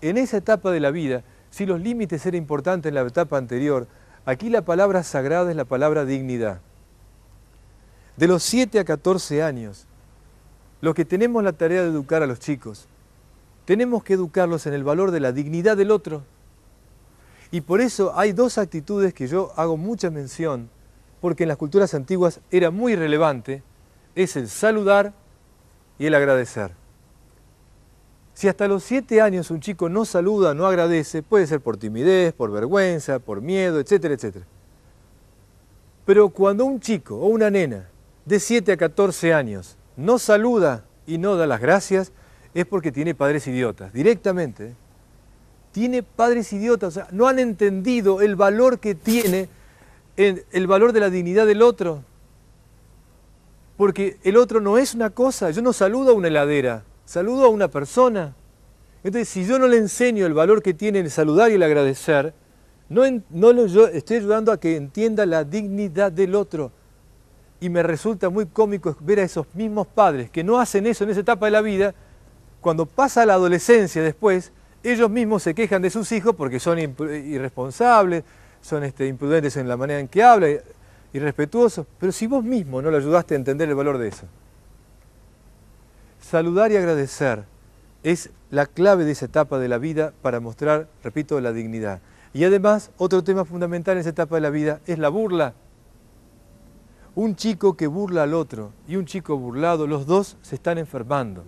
en esa etapa de la vida, si los límites eran importantes en la etapa anterior, aquí la palabra sagrada es la palabra dignidad. De los 7 a 14 años, los que tenemos la tarea de educar a los chicos, tenemos que educarlos en el valor de la dignidad del otro. Y por eso hay dos actitudes que yo hago mucha mención, porque en las culturas antiguas era muy relevante, es el saludar y el agradecer. Si hasta los 7 años un chico no saluda, no agradece, puede ser por timidez, por vergüenza, por miedo, etcétera, etcétera. Pero cuando un chico o una nena de 7 a 14 años no saluda y no da las gracias, es porque tiene padres idiotas, directamente. Tiene padres idiotas, o sea, no han entendido el valor que tiene, el valor de la dignidad del otro. Porque el otro no es una cosa, yo no saludo a una heladera, saludo a una persona. Entonces, si yo no le enseño el valor que tiene el saludar y el agradecer, no, lo, estoy ayudando a que entienda la dignidad del otro. Y me resulta muy cómico ver a esos mismos padres que no hacen eso en esa etapa de la vida, cuando pasa la adolescencia después, ellos mismos se quejan de sus hijos porque son irresponsables, son este, imprudentes en la manera en que hablan, irrespetuosos, pero si vos mismo no le ayudaste a entender el valor de eso. Saludar y agradecer es la clave de esa etapa de la vida para mostrar, repito, la dignidad. Y además, otro tema fundamental en esa etapa de la vida es la burla. Un chico que burla al otro y un chico burlado, los dos se están enfermando.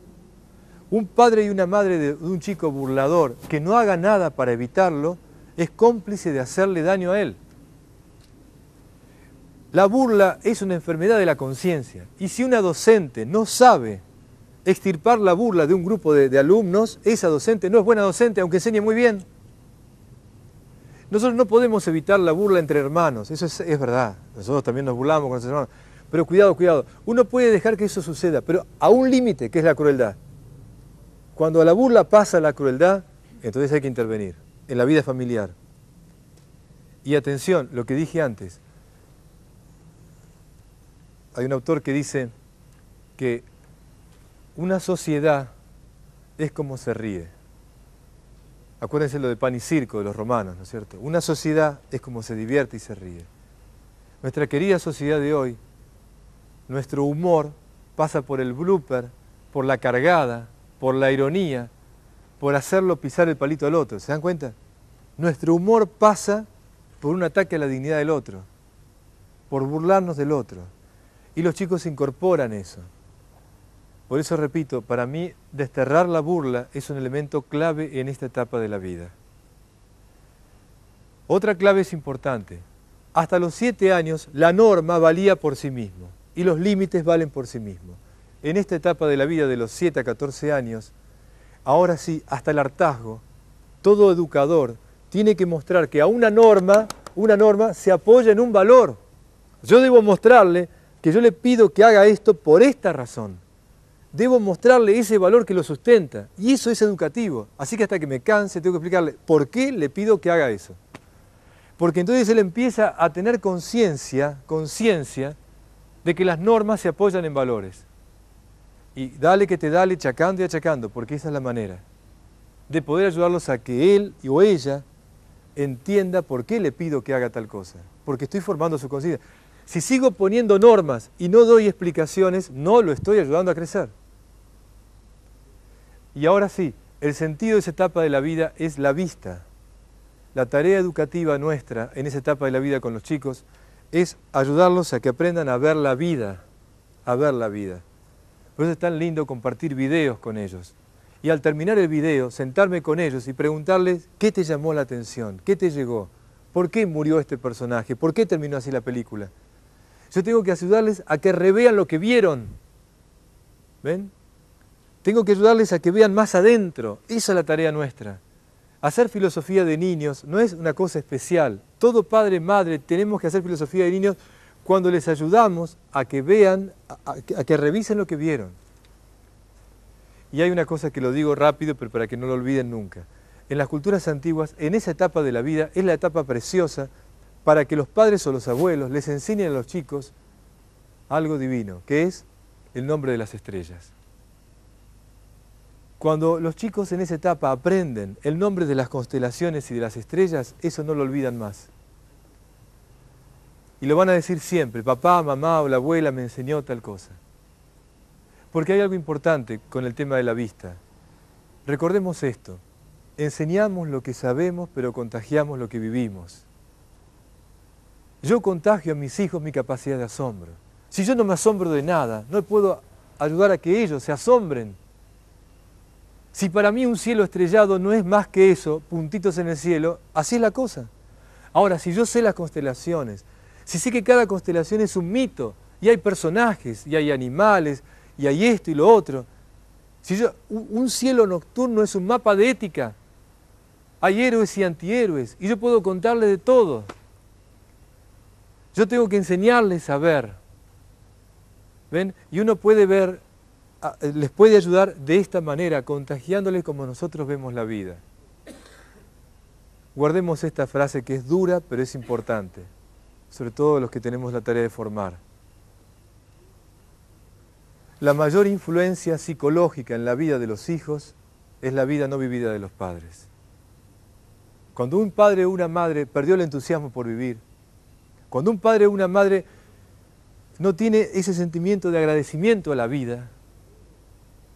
Un padre y una madre de un chico burlador que no haga nada para evitarlo es cómplice de hacerle daño a él. La burla es una enfermedad de la conciencia y si una docente no sabe extirpar la burla de un grupo de, alumnos, esa docente no es buena docente, aunque enseñe muy bien. Nosotros no podemos evitar la burla entre hermanos, eso es, es, verdad. Nosotros también nos burlamos con nuestros hermanos. Pero cuidado, cuidado. Uno puede dejar que eso suceda, pero a un límite, que es la crueldad. Cuando a la burla pasa la crueldad, entonces hay que intervenir en la vida familiar. Y atención, lo que dije antes. Hay un autor que dice que una sociedad es como se ríe. Acuérdense lo de pan y circo de los romanos, ¿no es cierto? Una sociedad es como se divierte y se ríe. Nuestra querida sociedad de hoy, nuestro humor pasa por el blooper, por la cargada, por la ironía, por hacerlo pisar el palito al otro. ¿Se dan cuenta? Nuestro humor pasa por un ataque a la dignidad del otro, por burlarnos del otro. Y los chicos incorporan eso. Por eso repito, para mí desterrar la burla es un elemento clave en esta etapa de la vida. Otra clave es importante. Hasta los siete años la norma valía por sí mismo y los límites valen por sí mismo. En esta etapa de la vida de los 7 a 14 años, ahora sí, hasta el hartazgo, todo educador tiene que mostrar que a una norma, una norma se apoya en un valor. Yo debo mostrarle que yo le pido que haga esto por esta razón debo mostrarle ese valor que lo sustenta. Y eso es educativo. Así que hasta que me canse, tengo que explicarle por qué le pido que haga eso. Porque entonces él empieza a tener conciencia, conciencia de que las normas se apoyan en valores. Y dale que te dale, chacando y achacando, porque esa es la manera de poder ayudarlos a que él o ella entienda por qué le pido que haga tal cosa. Porque estoy formando su conciencia. Si sigo poniendo normas y no doy explicaciones, no lo estoy ayudando a crecer. Y ahora sí, el sentido de esa etapa de la vida es la vista. La tarea educativa nuestra en esa etapa de la vida con los chicos es ayudarlos a que aprendan a ver la vida, a ver la vida. Por eso es tan lindo compartir videos con ellos. Y al terminar el video, sentarme con ellos y preguntarles qué te llamó la atención, qué te llegó, por qué murió este personaje, por qué terminó así la película. Yo tengo que ayudarles a que revean lo que vieron. ¿Ven? Tengo que ayudarles a que vean más adentro. Esa es la tarea nuestra. Hacer filosofía de niños no es una cosa especial. Todo padre, madre, tenemos que hacer filosofía de niños cuando les ayudamos a que vean, a, que revisen lo que vieron. Y hay una cosa que lo digo rápido, pero para que no lo olviden nunca. En las culturas antiguas, en esa etapa de la vida, es la etapa preciosa para que los padres o los abuelos les enseñen a los chicos algo divino, que es el nombre de las estrellas. Cuando los chicos en esa etapa aprenden el nombre de las constelaciones y de las estrellas, eso no lo olvidan más. Y lo van a decir siempre, papá, mamá o la abuela me enseñó tal cosa. Porque hay algo importante con el tema de la vista. Recordemos esto, enseñamos lo que sabemos, pero contagiamos lo que vivimos. Yo contagio a mis hijos mi capacidad de asombro. Si yo no me asombro de nada, no puedo ayudar a que ellos se asombren. Si para mí un cielo estrellado no es más que eso, puntitos en el cielo, así es la cosa. Ahora, si yo sé las constelaciones, si sé que cada constelación es un mito, y hay personajes, y hay animales, y hay esto y lo otro, si yo, un cielo nocturno es un mapa de ética, hay héroes y antihéroes, y yo puedo contarles de todo. Yo tengo que enseñarles a ver. ¿Ven? Y uno puede ver, ah, eh, les puede ayudar de esta manera, contagiándoles como nosotros vemos la vida. Guardemos esta frase que es dura, pero es importante, sobre todo los que tenemos la tarea de formar. La mayor influencia psicológica en la vida de los hijos es la vida no vivida de los padres. Cuando un padre o una madre perdió el entusiasmo por vivir, cuando un padre o una madre no tiene ese sentimiento de agradecimiento a la vida,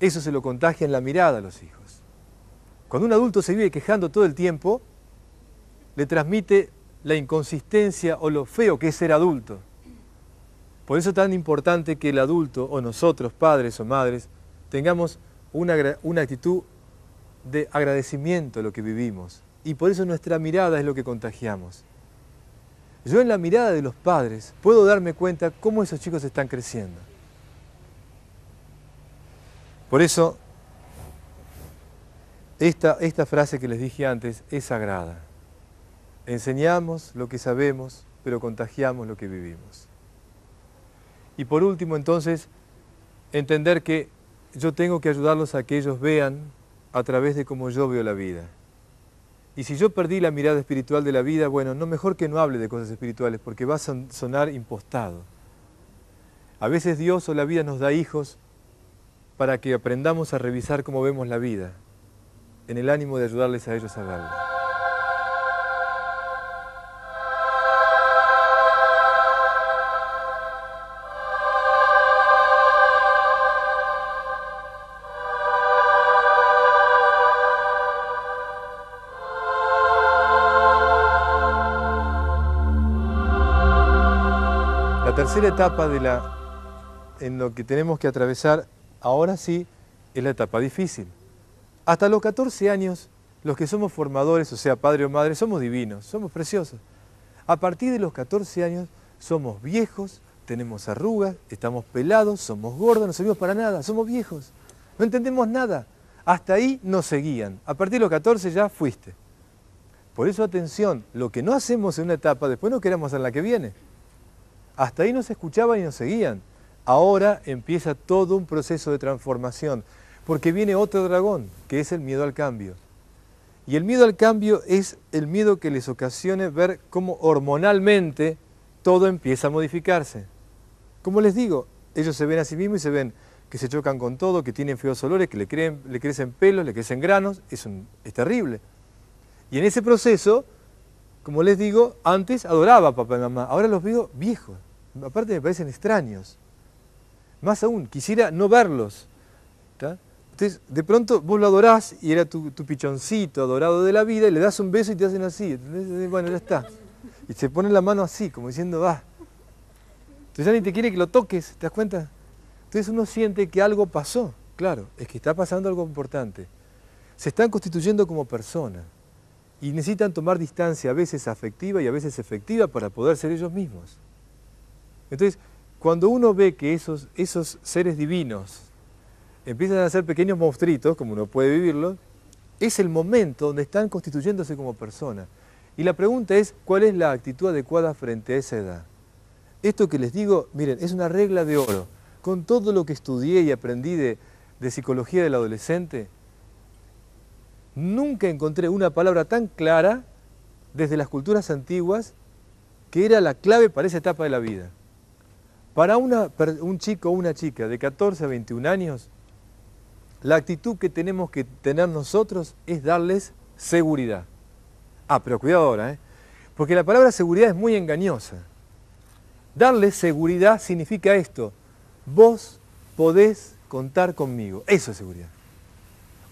eso se lo contagia en la mirada a los hijos. Cuando un adulto se vive quejando todo el tiempo, le transmite la inconsistencia o lo feo que es ser adulto. Por eso es tan importante que el adulto o nosotros, padres o madres, tengamos una, una, actitud de agradecimiento a lo que vivimos. Y por eso nuestra mirada es lo que contagiamos. Yo en la mirada de los padres puedo darme cuenta cómo esos chicos están creciendo. Por eso, esta, frase que les dije antes es sagrada. Enseñamos lo que sabemos, pero contagiamos lo que vivimos. Y por último, entonces, entender que yo tengo que ayudarlos a que ellos vean a través de cómo yo veo la vida. Y si yo perdí la mirada espiritual de la vida, bueno, no mejor que no hable de cosas espirituales porque va a sonar impostado. A veces Dios o la vida nos da hijos para que aprendamos a revisar cómo vemos la vida, en el ánimo de ayudarles a ellos a verla. tercera etapa de la, en lo que tenemos que atravesar ahora sí es la etapa difícil. Hasta los 14 años, los que somos formadores, o sea, padre o madre, somos divinos, somos preciosos. A partir de los 14 años somos viejos, tenemos arrugas, estamos pelados, somos gordos, no servimos para nada, somos viejos, no entendemos nada. Hasta ahí nos seguían. A partir de los 14 ya fuiste. Por eso atención, lo que no hacemos en una etapa, después no queremos en la que viene. Hasta ahí nos escuchaban y nos seguían. Ahora empieza todo un proceso de transformación, porque viene otro dragón, que es el miedo al cambio. Y el miedo al cambio es el miedo que les ocasione ver cómo hormonalmente todo empieza a modificarse. Como les digo, ellos se ven a sí mismos y se ven que se chocan con todo, que tienen feos olores, que le, crecen pelos, le crecen granos, es terrible. Y en ese proceso como les digo, antes adoraba a papá y mamá, ahora los veo viejos. Aparte me parecen extraños. Más aún, quisiera no verlos. Entonces, de pronto vos lo adorás y era tu, pichoncito adorado de la vida y le das un beso y te hacen así. Eh, bueno, ya está. Y se pone la mano así, como diciendo, va. Entonces ya ni te quiere que lo toques, ¿te das cuenta? Entonces uno siente que algo pasó. Claro, es que está pasando algo importante. Se están constituyendo como personas y necesitan tomar distancia a veces afectiva y a veces efectiva para poder ser ellos mismos. Entonces, cuando uno ve que esos, esos seres divinos empiezan a ser pequeños monstruitos, como uno puede vivirlo, es el momento donde están constituyéndose como personas. Y la pregunta es, ¿cuál es la actitud adecuada frente a esa edad? Esto que les digo, miren, es una regla de oro. Con todo lo que estudié y aprendí de, de psicología del adolescente, Nunca encontré una palabra tan clara desde las culturas antiguas que era la clave para esa etapa de la vida. Para un chico o una chica de 14 a 21 años, la actitud que tenemos que tener nosotros es darles seguridad. Ah, pero cuidado ahora, ¿eh? porque la palabra seguridad es muy engañosa. Darles seguridad significa esto, vos podés contar conmigo, eso es seguridad.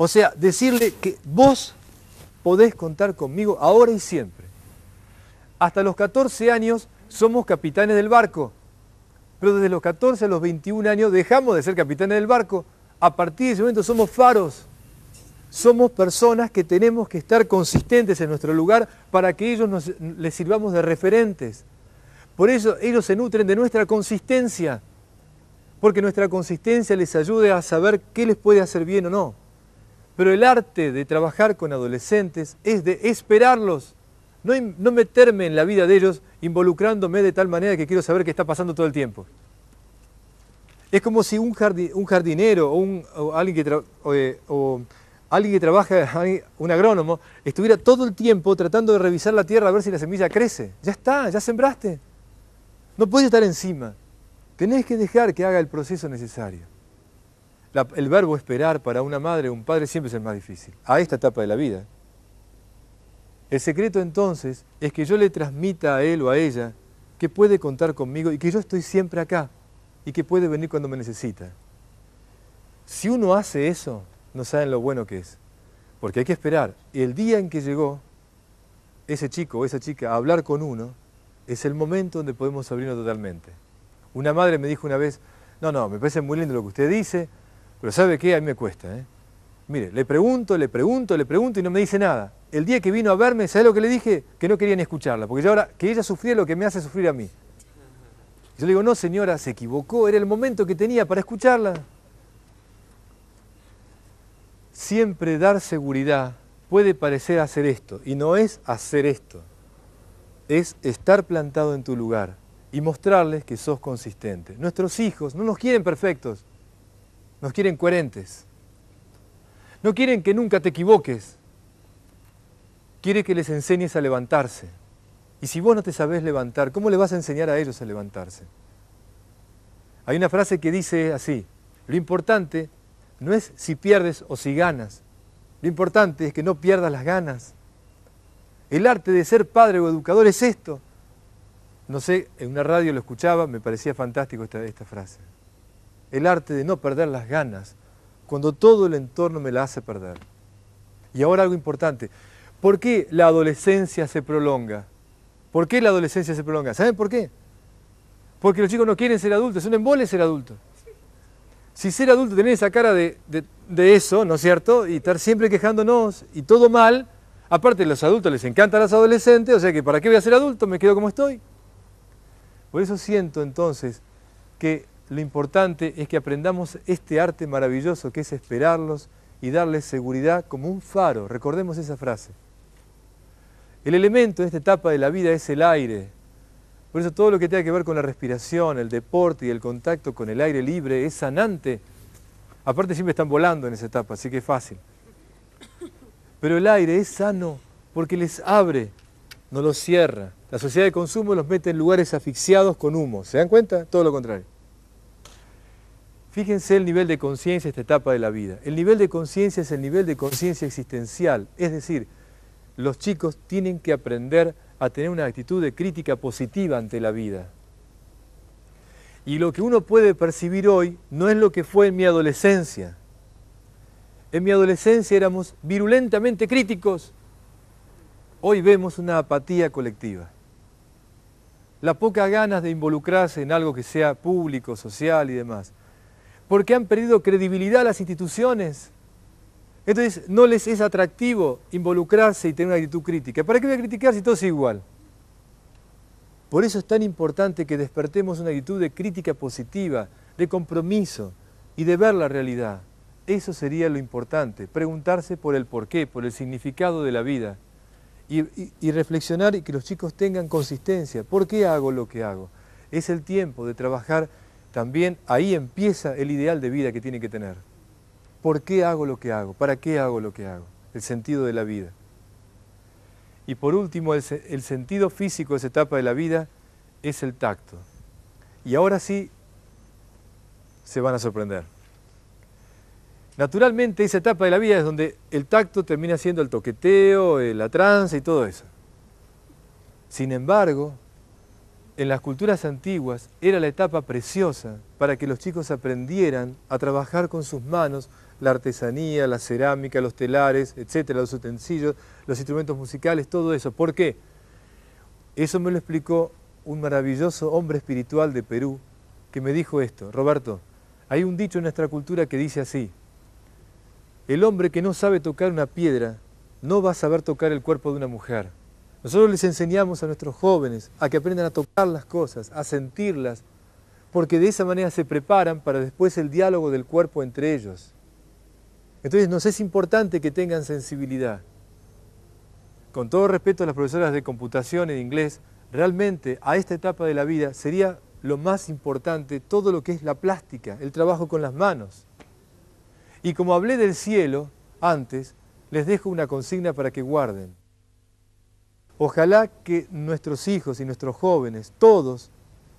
O sea, decirle que vos podés contar conmigo ahora y siempre. Hasta los 14 años somos capitanes del barco, pero desde los 14 a los 21 años dejamos de ser capitanes del barco. A partir de ese momento somos faros, somos personas que tenemos que estar consistentes en nuestro lugar para que ellos les sirvamos de referentes. Por eso ellos se nutren de nuestra consistencia, porque nuestra consistencia les ayude a saber qué les puede hacer bien o no. Pero el arte de trabajar con adolescentes es de esperarlos, no, meterme en la vida de ellos involucrándome de tal manera que quiero saber qué está pasando todo el tiempo. Es como si un, jardinero o, alguien que trabaja, un agrónomo, estuviera todo el tiempo tratando de revisar la tierra a ver si la semilla crece. Ya está, ya sembraste. No puedes estar encima. Tenés que dejar que haga el proceso necesario el verbo esperar para una madre o un padre siempre es el más difícil, a esta etapa de la vida. El secreto entonces es que yo le transmita a él o a ella que puede contar conmigo y que yo estoy siempre acá y que puede venir cuando me necesita. Si uno hace eso, no saben lo bueno que es, porque hay que esperar. Y el día en que llegó ese chico o esa chica a hablar con uno, es el momento donde podemos abrirnos totalmente. Una madre me dijo una vez, no, no, me parece muy lindo lo que usted dice, pero ¿sabe qué? A mí me cuesta, ¿eh? Mire, le pregunto, le pregunto, le pregunto y no me dice nada. El día que vino a verme, ¿sabe lo que le dije? Que no querían escucharla, porque ahora, que ella sufría lo que me hace sufrir a mí. yo le digo, no señora, se equivocó, era el momento que tenía para escucharla. Siempre dar seguridad puede parecer hacer esto, y no es hacer esto. Es estar plantado en tu lugar y mostrarles que sos consistente. Nuestros hijos no nos quieren perfectos, nos quieren coherentes. No quieren que nunca te equivoques. Quiere que les enseñes a levantarse. Y si vos no te sabés levantar, ¿cómo le vas a enseñar a ellos a levantarse? Hay una frase que dice así, lo importante no es si pierdes o si ganas, lo importante es que no pierdas las ganas. El arte de ser padre o educador es esto. No sé, en una radio lo escuchaba, me parecía fantástico esta, esta frase el arte de no perder las ganas cuando todo el entorno me la hace perder. Y ahora algo importante, ¿por qué la adolescencia se prolonga? ¿Por qué la adolescencia se prolonga? ¿Saben por qué? Porque los chicos no quieren ser adultos, es un embole ser adulto. Si ser adulto tener esa cara de, eso, ¿no es cierto? Y estar siempre quejándonos y todo mal, aparte a los adultos les encantan las adolescentes, o sea que ¿para qué voy a ser adulto? Me quedo como estoy. Por eso siento entonces que lo importante es que aprendamos este arte maravilloso que es esperarlos y darles seguridad como un faro. Recordemos esa frase. El elemento en esta etapa de la vida es el aire. Por eso todo lo que tenga que ver con la respiración, el deporte y el contacto con el aire libre es sanante. Aparte siempre están volando en esa etapa, así que es fácil. Pero el aire es sano porque les abre, no los cierra. La sociedad de consumo los mete en lugares asfixiados con humo. ¿Se dan cuenta? Todo lo contrario. Fíjense el nivel de conciencia esta etapa de la vida. El nivel de conciencia es el nivel de conciencia existencial, es decir, los chicos tienen que aprender a tener una actitud de crítica positiva ante la vida. Y lo que uno puede percibir hoy no es lo que fue en mi adolescencia. En mi adolescencia éramos virulentamente críticos. Hoy vemos una apatía colectiva. La poca ganas de involucrarse en algo que sea público, social y demás porque han perdido credibilidad las instituciones. Entonces no les es atractivo involucrarse y tener una actitud crítica. ¿Para qué voy a criticar si todo es igual? Por eso es tan importante que despertemos una actitud de crítica positiva, de compromiso y de ver la realidad. Eso sería lo importante, preguntarse por el porqué, por el significado de la vida y, y reflexionar y que los chicos tengan consistencia. ¿Por qué hago lo que hago? Es el tiempo de trabajar también ahí empieza el ideal de vida que tiene que tener. ¿Por qué hago lo que hago? ¿Para qué hago lo que hago? El sentido de la vida. Y por último, el, sentido físico de esa etapa de la vida es el tacto. Y ahora sí se van a sorprender. Naturalmente esa etapa de la vida es donde el tacto termina siendo el toqueteo, eh, la tranza y todo eso. Sin embargo, en las culturas antiguas era la etapa preciosa para que los chicos aprendieran a trabajar con sus manos la artesanía, la cerámica, los telares, etcétera, los utensilios, los instrumentos musicales, todo eso. ¿Por qué? Eso me lo explicó un maravilloso hombre espiritual de Perú que me dijo esto, Roberto, hay un dicho en nuestra cultura que dice así, el hombre que no sabe tocar una piedra no va a saber tocar el cuerpo de una mujer. Nosotros les enseñamos a nuestros jóvenes a que aprendan a tocar las cosas, a sentirlas, porque de esa manera se preparan para después el diálogo del cuerpo entre ellos. Entonces nos es importante que tengan sensibilidad. Con todo respeto a las profesoras de computación en inglés, realmente a esta etapa de la vida sería lo más importante todo lo que es la plástica, el trabajo con las manos. Y como hablé del cielo antes, les dejo una consigna para que guarden. Ojalá que nuestros hijos y nuestros jóvenes, todos,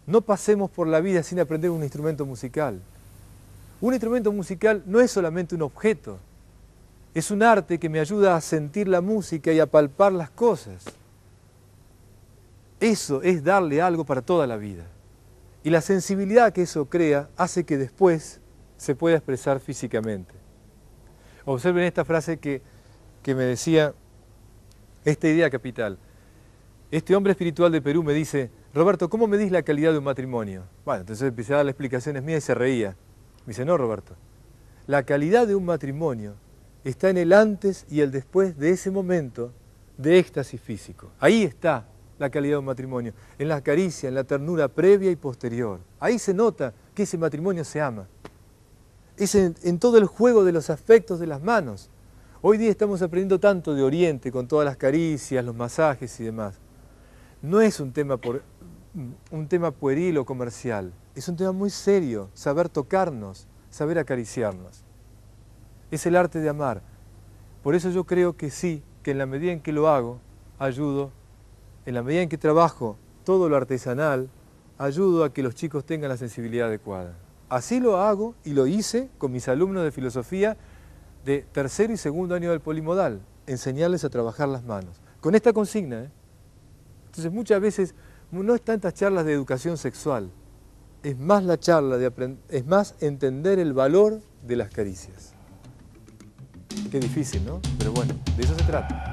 no pasemos por la vida sin aprender un instrumento musical. Un instrumento musical no es solamente un objeto, es un arte que me ayuda a sentir la música y a palpar las cosas. Eso es darle algo para toda la vida. Y la sensibilidad que eso crea hace que después se pueda expresar físicamente. Observen esta frase que, que me decía esta idea capital. Este hombre espiritual de Perú me dice, Roberto, ¿cómo me dices la calidad de un matrimonio? Bueno, entonces empecé a dar las explicaciones mías y se reía. Me dice, no, Roberto, la calidad de un matrimonio está en el antes y el después de ese momento de éxtasis físico. Ahí está la calidad de un matrimonio, en la caricia, en la ternura previa y posterior. Ahí se nota que ese matrimonio se ama. Es en todo el juego de los afectos de las manos. Hoy día estamos aprendiendo tanto de Oriente, con todas las caricias, los masajes y demás no es un tema, por, un tema pueril o comercial, es un tema muy serio, saber tocarnos, saber acariciarnos. Es el arte de amar. Por eso yo creo que sí, que en la medida en que lo hago, ayudo, en la medida en que trabajo todo lo artesanal, ayudo a que los chicos tengan la sensibilidad adecuada. Así lo hago y lo hice con mis alumnos de filosofía de tercer y segundo año del polimodal, enseñarles a trabajar las manos. Con esta consigna, ¿eh? Entonces muchas veces no es tantas charlas de educación sexual, es más la charla, de es más entender el valor de las caricias. Qué difícil, ¿no? Pero bueno, de eso se trata.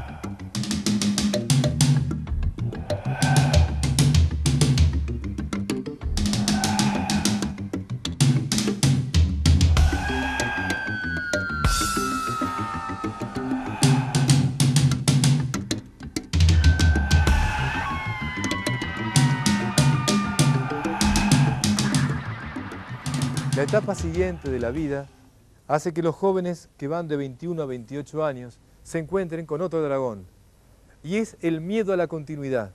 etapa siguiente de la vida hace que los jóvenes que van de 21 a 28 años se encuentren con otro dragón, y es el miedo a la continuidad.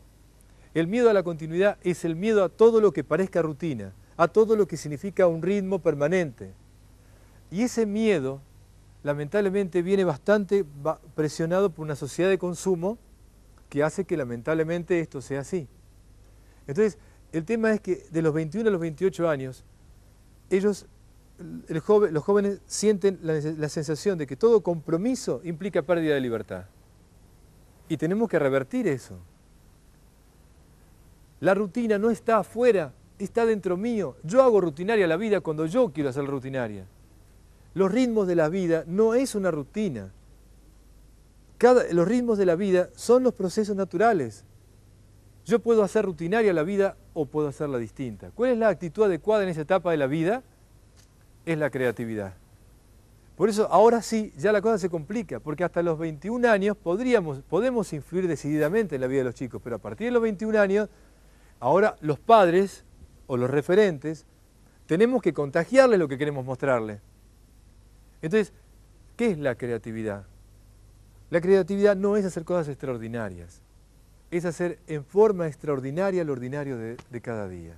El miedo a la continuidad es el miedo a todo lo que parezca rutina, a todo lo que significa un ritmo permanente. Y ese miedo, lamentablemente, viene bastante presionado por una sociedad de consumo que hace que lamentablemente esto sea así. Entonces, el tema es que de los 21 a los 28 años, ellos, los jóvenes sienten la, sensación de que todo compromiso implica pérdida de libertad. Y tenemos que revertir eso. La rutina no está afuera, está dentro mío. Yo hago rutinaria la vida cuando yo quiero hacer rutinaria. Los ritmos de la vida no es una rutina. los ritmos de la vida son los procesos naturales. Yo puedo hacer rutinaria la vida o puedo hacerla distinta. ¿Cuál es la actitud adecuada en esa etapa de la vida? Es la creatividad. Por eso ahora sí, ya la cosa se complica, porque hasta los 21 años podríamos, podemos influir decididamente en la vida de los chicos, pero a partir de los 21 años, ahora los padres o los referentes tenemos que contagiarles lo que queremos mostrarles. Entonces, ¿qué es la creatividad? La creatividad no es hacer cosas extraordinarias es hacer en forma extraordinaria lo ordinario de, cada día.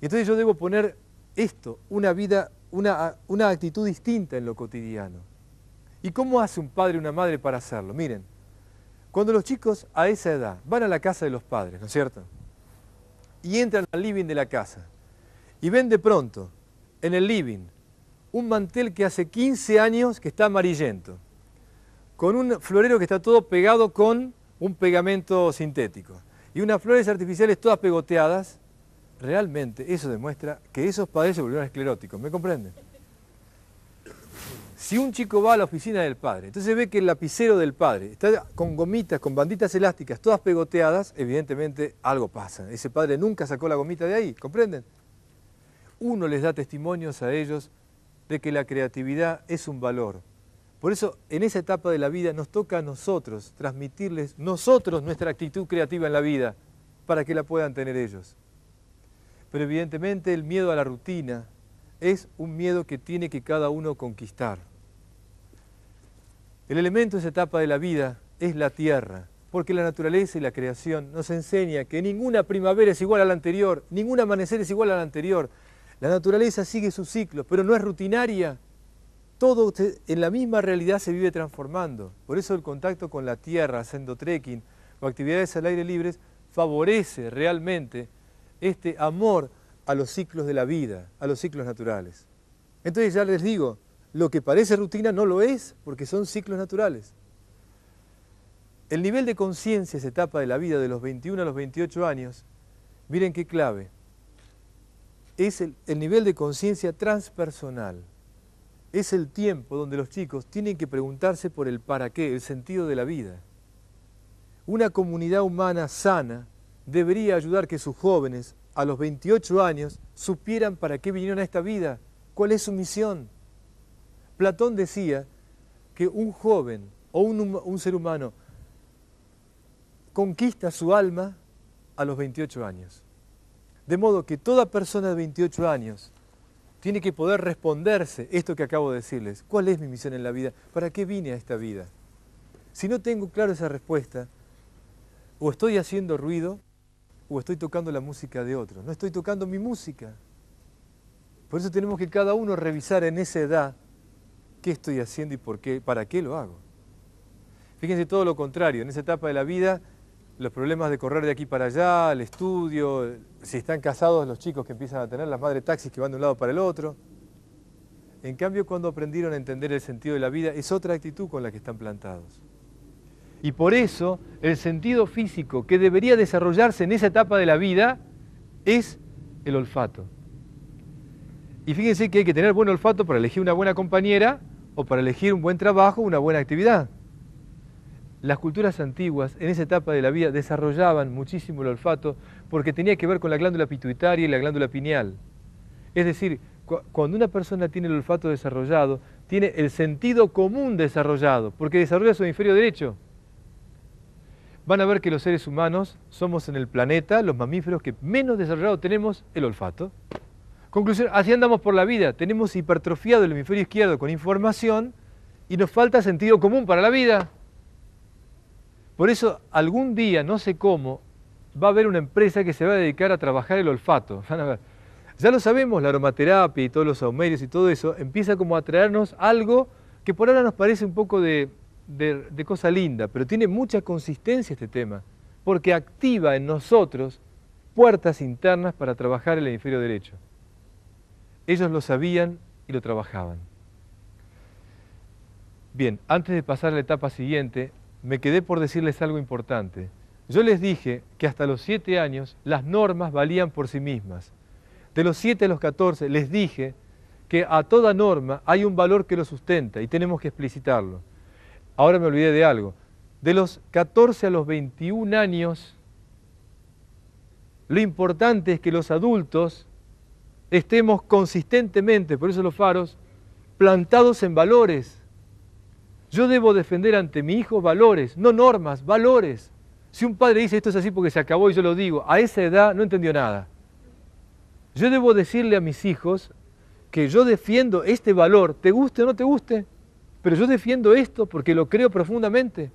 Y entonces yo debo poner esto, una vida, una, una actitud distinta en lo cotidiano. ¿Y cómo hace un padre y una madre para hacerlo? Miren, cuando los chicos a esa edad van a la casa de los padres, ¿no es cierto? Y entran al living de la casa y ven de pronto en el living un mantel que hace 15 años que está amarillento, con un florero que está todo pegado con un pegamento sintético y unas flores artificiales todas pegoteadas, realmente eso demuestra que esos padres se volvieron escleróticos, ¿me comprenden? Si un chico va a la oficina del padre, entonces ve que el lapicero del padre está con gomitas, con banditas elásticas, todas pegoteadas, evidentemente algo pasa. Ese padre nunca sacó la gomita de ahí, ¿comprenden? Uno les da testimonios a ellos de que la creatividad es un valor, por eso, en esa etapa de la vida nos toca a nosotros transmitirles nosotros nuestra actitud creativa en la vida para que la puedan tener ellos. Pero evidentemente el miedo a la rutina es un miedo que tiene que cada uno conquistar. El elemento de esa etapa de la vida es la tierra, porque la naturaleza y la creación nos enseña que ninguna primavera es igual a la anterior, ningún amanecer es igual a la anterior. La naturaleza sigue sus ciclos, pero no es rutinaria todo en la misma realidad se vive transformando. Por eso el contacto con la tierra, haciendo trekking o actividades al aire libre favorece realmente este amor a los ciclos de la vida, a los ciclos naturales. Entonces ya les digo, lo que parece rutina no lo es porque son ciclos naturales. El nivel de conciencia, esa etapa de la vida de los 21 a los 28 años, miren qué clave, es el nivel de conciencia transpersonal es el tiempo donde los chicos tienen que preguntarse por el para qué, el sentido de la vida. Una comunidad humana sana debería ayudar que sus jóvenes, a los 28 años, supieran para qué vinieron a esta vida, cuál es su misión. Platón decía que un joven o un, un ser humano conquista su alma a los 28 años. De modo que toda persona de 28 años tiene que poder responderse esto que acabo de decirles. ¿Cuál es mi misión en la vida? ¿Para qué vine a esta vida? Si no tengo claro esa respuesta, o estoy haciendo ruido, o estoy tocando la música de otro. No estoy tocando mi música. Por eso tenemos que cada uno revisar en esa edad qué estoy haciendo y por qué, para qué lo hago. Fíjense todo lo contrario, en esa etapa de la vida los problemas de correr de aquí para allá, el estudio, si están casados los chicos que empiezan a tener, las madres taxis que van de un lado para el otro. En cambio, cuando aprendieron a entender el sentido de la vida, es otra actitud con la que están plantados. Y por eso, el sentido físico que debería desarrollarse en esa etapa de la vida es el olfato. Y fíjense que hay que tener buen olfato para elegir una buena compañera o para elegir un buen trabajo, una buena actividad las culturas antiguas en esa etapa de la vida desarrollaban muchísimo el olfato porque tenía que ver con la glándula pituitaria y la glándula pineal. Es decir, cuando una persona tiene el olfato desarrollado, tiene el sentido común desarrollado, porque desarrolla su hemisferio derecho. Van a ver que los seres humanos somos en el planeta los mamíferos que menos desarrollado tenemos el olfato. Conclusión, así andamos por la vida, tenemos hipertrofiado el hemisferio izquierdo con información y nos falta sentido común para la vida. Por eso algún día, no sé cómo, va a haber una empresa que se va a dedicar a trabajar el olfato. Ya lo sabemos, la aromaterapia y todos los aumerios y todo eso empieza como a traernos algo que por ahora nos parece un poco de, de cosa linda, pero tiene mucha consistencia este tema, porque activa en nosotros puertas internas para trabajar el hemisferio derecho. Ellos lo sabían y lo trabajaban. Bien, antes de pasar a la etapa siguiente, me quedé por decirles algo importante. Yo les dije que hasta los 7 años las normas valían por sí mismas. De los 7 a los 14 les dije que a toda norma hay un valor que lo sustenta y tenemos que explicitarlo. Ahora me olvidé de algo. De los 14 a los 21 años, lo importante es que los adultos estemos consistentemente, por eso los faros, plantados en valores yo debo defender ante mi hijo valores, no normas, valores. Si un padre dice esto es así porque se acabó y yo lo digo, a esa edad no entendió nada. Yo debo decirle a mis hijos que yo defiendo este valor, te guste o no te guste, pero yo defiendo esto porque lo creo profundamente.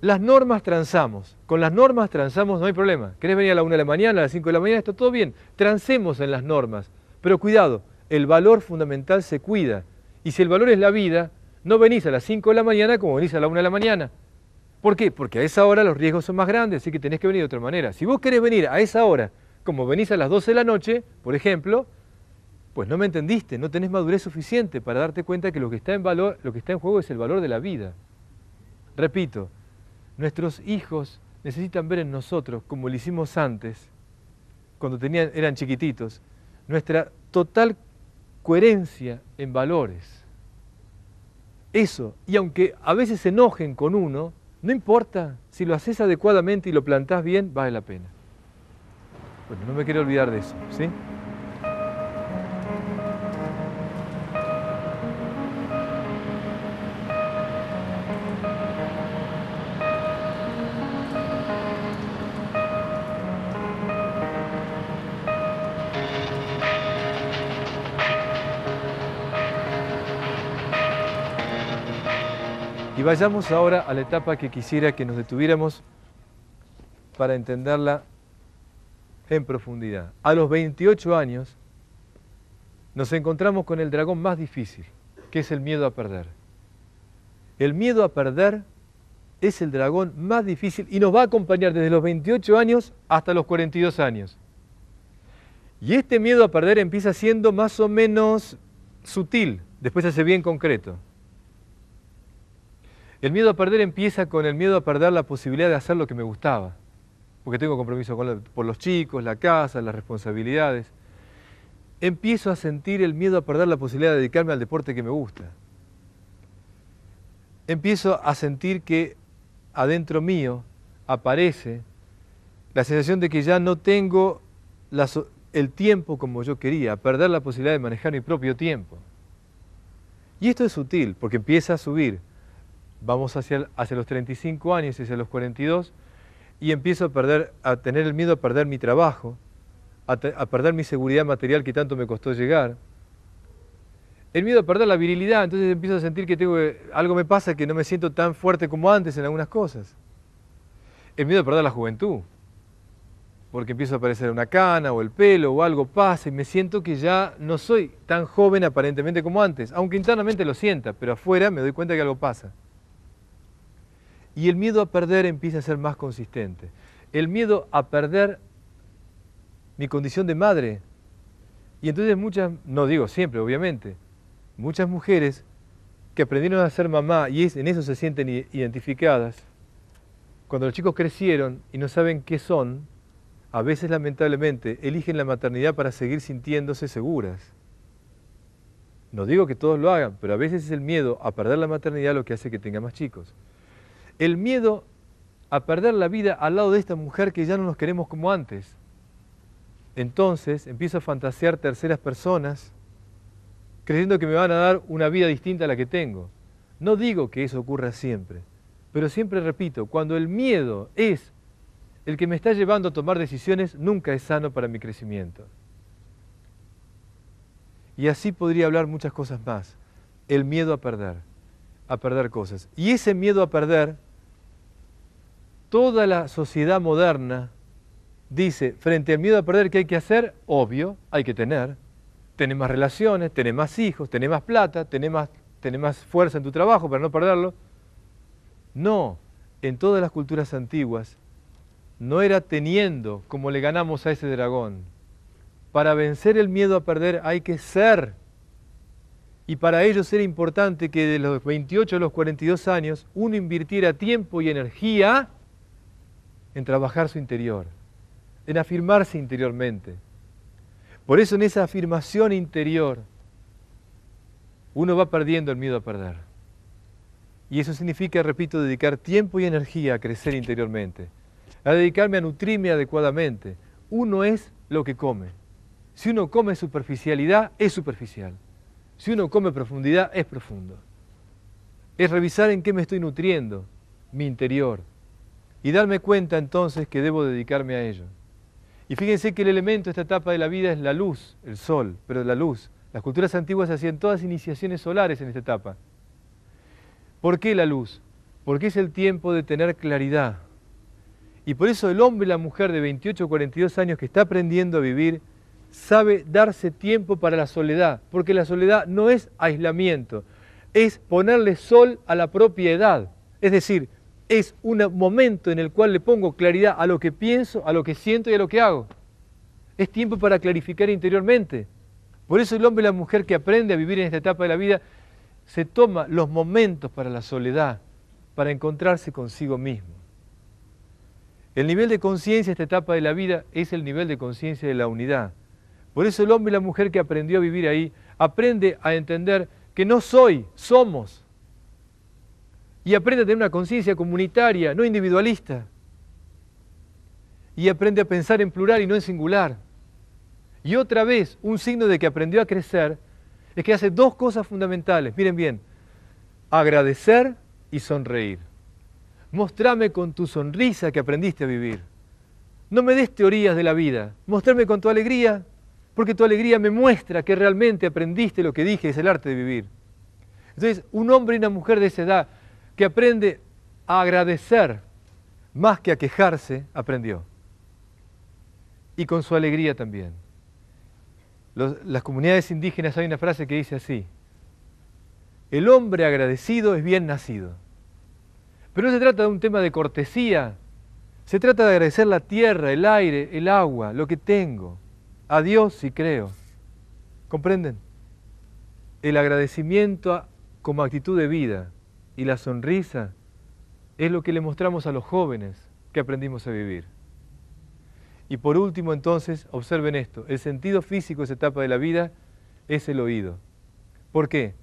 Las normas transamos, con las normas transamos no hay problema. ¿Querés venir a la 1 de la mañana, a las 5 de la mañana? Está todo bien, transemos en las normas. Pero cuidado, el valor fundamental se cuida. Y si el valor es la vida, no venís a las 5 de la mañana como venís a la 1 de la mañana. ¿Por qué? Porque a esa hora los riesgos son más grandes, así que tenés que venir de otra manera. Si vos querés venir a esa hora, como venís a las 12 de la noche, por ejemplo, pues no me entendiste, no tenés madurez suficiente para darte cuenta que lo que está en, valor, lo que está en juego es el valor de la vida. Repito, nuestros hijos necesitan ver en nosotros, como lo hicimos antes, cuando tenían, eran chiquititos, nuestra total coherencia en valores eso. Y aunque a veces se enojen con uno, no importa, si lo haces adecuadamente y lo plantás bien, vale la pena. Bueno, no me quiero olvidar de eso, ¿sí? vayamos ahora a la etapa que quisiera que nos detuviéramos para entenderla en profundidad. A los 28 años nos encontramos con el dragón más difícil, que es el miedo a perder. El miedo a perder es el dragón más difícil y nos va a acompañar desde los 28 años hasta los 42 años. Y este miedo a perder empieza siendo más o menos sutil, después hace bien concreto. El miedo a perder empieza con el miedo a perder la posibilidad de hacer lo que me gustaba, porque tengo compromiso por los chicos, la casa, las responsabilidades. Empiezo a sentir el miedo a perder la posibilidad de dedicarme al deporte que me gusta. Empiezo a sentir que adentro mío aparece la sensación de que ya no tengo el tiempo como yo quería, perder la posibilidad de manejar mi propio tiempo. Y esto es sutil, porque empieza a subir vamos hacia, hacia los 35 años, hacia los 42, y empiezo a, perder, a tener el miedo a perder mi trabajo, a, perder mi seguridad material que tanto me costó llegar. El miedo a perder la virilidad, entonces empiezo a sentir que tengo algo me pasa que no me siento tan fuerte como antes en algunas cosas. El miedo a perder la juventud, porque empiezo a aparecer una cana o el pelo o algo pasa y me siento que ya no soy tan joven aparentemente como antes, aunque internamente lo sienta, pero afuera me doy cuenta que algo pasa. Y el miedo a perder empieza a ser más consistente. El miedo a perder mi condición de madre. Y entonces muchas, no digo siempre, obviamente, muchas mujeres que aprendieron a ser mamá y en eso se sienten identificadas, cuando los chicos crecieron y no saben qué son, a veces lamentablemente eligen la maternidad para seguir sintiéndose seguras. No digo que todos lo hagan, pero a veces es el miedo a perder la maternidad lo que hace que tenga más chicos el miedo a perder la vida al lado de esta mujer que ya no nos queremos como antes. Entonces empiezo a fantasear terceras personas creyendo que me van a dar una vida distinta a la que tengo. No digo que eso ocurra siempre, pero siempre repito, cuando el miedo es el que me está llevando a tomar decisiones, nunca es sano para mi crecimiento. Y así podría hablar muchas cosas más. El miedo a perder, a perder cosas. Y ese miedo a perder toda la sociedad moderna dice, frente al miedo a perder, ¿qué hay que hacer? Obvio, hay que tener. Tener más relaciones, tener más hijos, tener más plata, tener más, fuerza en tu trabajo para no perderlo. No, en todas las culturas antiguas no era teniendo como le ganamos a ese dragón. Para vencer el miedo a perder hay que ser. Y para ellos era importante que de los 28 a los 42 años uno invirtiera tiempo y energía en trabajar su interior, en afirmarse interiormente. Por eso en esa afirmación interior uno va perdiendo el miedo a perder. Y eso significa, repito, dedicar tiempo y energía a crecer interiormente, a dedicarme a nutrirme adecuadamente. Uno es lo que come. Si uno come superficialidad, es superficial. Si uno come profundidad, es profundo. Es revisar en qué me estoy nutriendo, mi interior, y darme cuenta entonces que debo dedicarme a ello. Y fíjense que el elemento de esta etapa de la vida es la luz, el sol, pero la luz. Las culturas antiguas hacían todas iniciaciones solares en esta etapa. ¿Por qué la luz? Porque es el tiempo de tener claridad. Y por eso el hombre y la mujer de 28 o 42 años que está aprendiendo a vivir sabe darse tiempo para la soledad, porque la soledad no es aislamiento, es ponerle sol a la propia edad. Es decir, es un momento en el cual le pongo claridad a lo que pienso, a lo que siento y a lo que hago. Es tiempo para clarificar interiormente. Por eso el hombre y la mujer que aprende a vivir en esta etapa de la vida se toma los momentos para la soledad, para encontrarse consigo mismo. El nivel de conciencia en esta etapa de la vida es el nivel de conciencia de la unidad. Por eso el hombre y la mujer que aprendió a vivir ahí aprende a entender que no soy, somos y aprende a tener una conciencia comunitaria, no individualista. Y aprende a pensar en plural y no en singular. Y otra vez, un signo de que aprendió a crecer es que hace dos cosas fundamentales. Miren bien, agradecer y sonreír. Mostrame con tu sonrisa que aprendiste a vivir. No me des teorías de la vida. Mostrame con tu alegría, porque tu alegría me muestra que realmente aprendiste lo que dije, es el arte de vivir. Entonces, un hombre y una mujer de esa edad que aprende a agradecer más que a quejarse, aprendió. Y con su alegría también. las comunidades indígenas hay una frase que dice así, el hombre agradecido es bien nacido. Pero no se trata de un tema de cortesía, se trata de agradecer la tierra, el aire, el agua, lo que tengo, a Dios si creo. ¿Comprenden? El agradecimiento como actitud de vida y la sonrisa es lo que le mostramos a los jóvenes que aprendimos a vivir. Y por último entonces, observen esto, el sentido físico de esa etapa de la vida es el oído. ¿Por qué?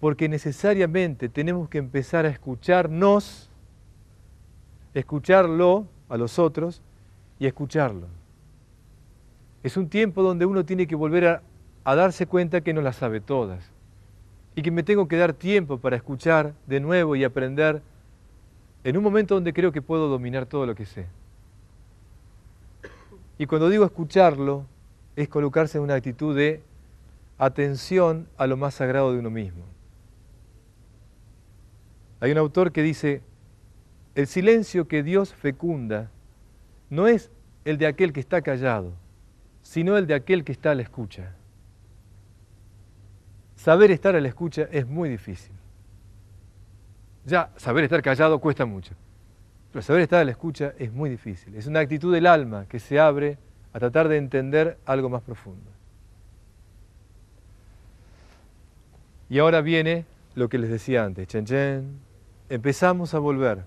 Porque necesariamente tenemos que empezar a escucharnos, escucharlo a los otros y escucharlo. Es un tiempo donde uno tiene que volver a, darse cuenta que no las sabe todas y que me tengo que dar tiempo para escuchar de nuevo y aprender en un momento donde creo que puedo dominar todo lo que sé. Y cuando digo escucharlo, es colocarse en una actitud de atención a lo más sagrado de uno mismo. Hay un autor que dice, el silencio que Dios fecunda no es el de aquel que está callado, sino el de aquel que está a la escucha saber estar a la escucha es muy difícil. Ya saber estar callado cuesta mucho, pero saber estar a la escucha es muy difícil. Es una actitud del alma que se abre a tratar de entender algo más profundo. Y ahora viene lo que les decía antes, chen chen. Empezamos a volver.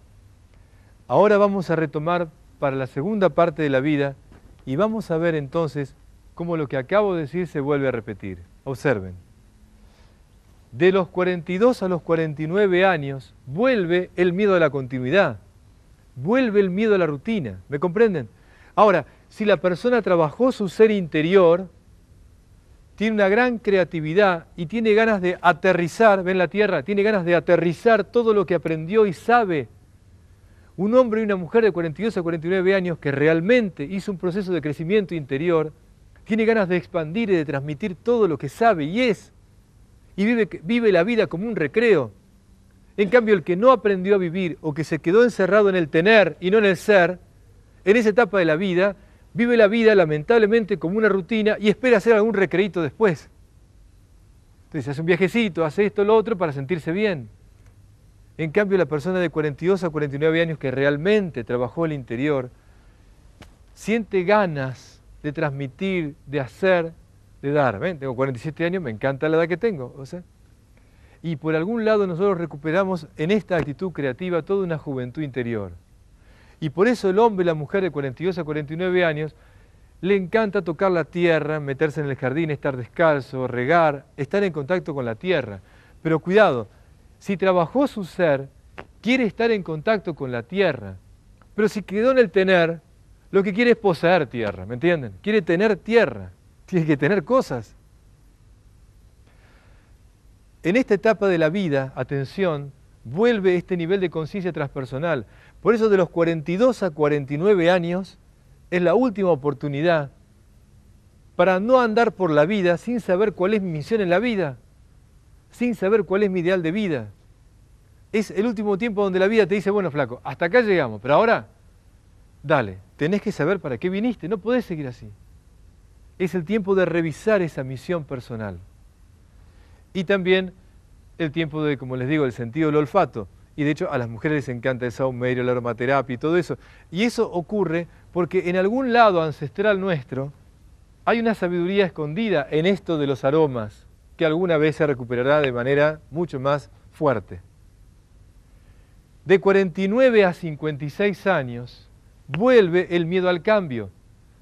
Ahora vamos a retomar para la segunda parte de la vida y vamos a ver entonces cómo lo que acabo de decir se vuelve a repetir. Observen de los 42 a los 49 años vuelve el miedo a la continuidad, vuelve el miedo a la rutina, ¿me comprenden? Ahora, si la persona trabajó su ser interior, tiene una gran creatividad y tiene ganas de aterrizar, ven la tierra, tiene ganas de aterrizar todo lo que aprendió y sabe. Un hombre y una mujer de 42 a 49 años que realmente hizo un proceso de crecimiento interior, tiene ganas de expandir y de transmitir todo lo que sabe y es y vive, la vida como un recreo. En cambio, el que no aprendió a vivir o que se quedó encerrado en el tener y no en el ser, en esa etapa de la vida, vive la vida lamentablemente como una rutina y espera hacer algún recreito después. Entonces hace un viajecito, hace esto, lo otro para sentirse bien. En cambio, la persona de 42 a 49 años que realmente trabajó el interior, siente ganas de transmitir, de hacer, de dar. Tengo 47 años, me encanta la edad que tengo. O sea, y por algún lado nosotros recuperamos en esta actitud creativa toda una juventud interior. Y por eso el hombre y la mujer de 42 a 49 años le encanta tocar la tierra, meterse en el jardín, estar descalzo, regar, estar en contacto con la tierra. Pero cuidado, si trabajó su ser, quiere estar en contacto con la tierra. Pero si quedó en el tener, lo que quiere es poseer tierra, ¿me entienden? Quiere tener tierra. Tienes que tener cosas. En esta etapa de la vida, atención, vuelve este nivel de conciencia transpersonal. Por eso de los 42 a 49 años es la última oportunidad para no andar por la vida sin saber cuál es mi misión en la vida, sin saber cuál es mi ideal de vida. Es el último tiempo donde la vida te dice, bueno, flaco, hasta acá llegamos, pero ahora, dale, tenés que saber para qué viniste, no podés seguir así es el tiempo de revisar esa misión personal. Y también el tiempo de, como les digo, el sentido del olfato. Y de hecho a las mujeres les encanta el medio, la aromaterapia y todo eso. Y eso ocurre porque en algún lado ancestral nuestro hay una sabiduría escondida en esto de los aromas que alguna vez se recuperará de manera mucho más fuerte. De 49 a 56 años vuelve el miedo al cambio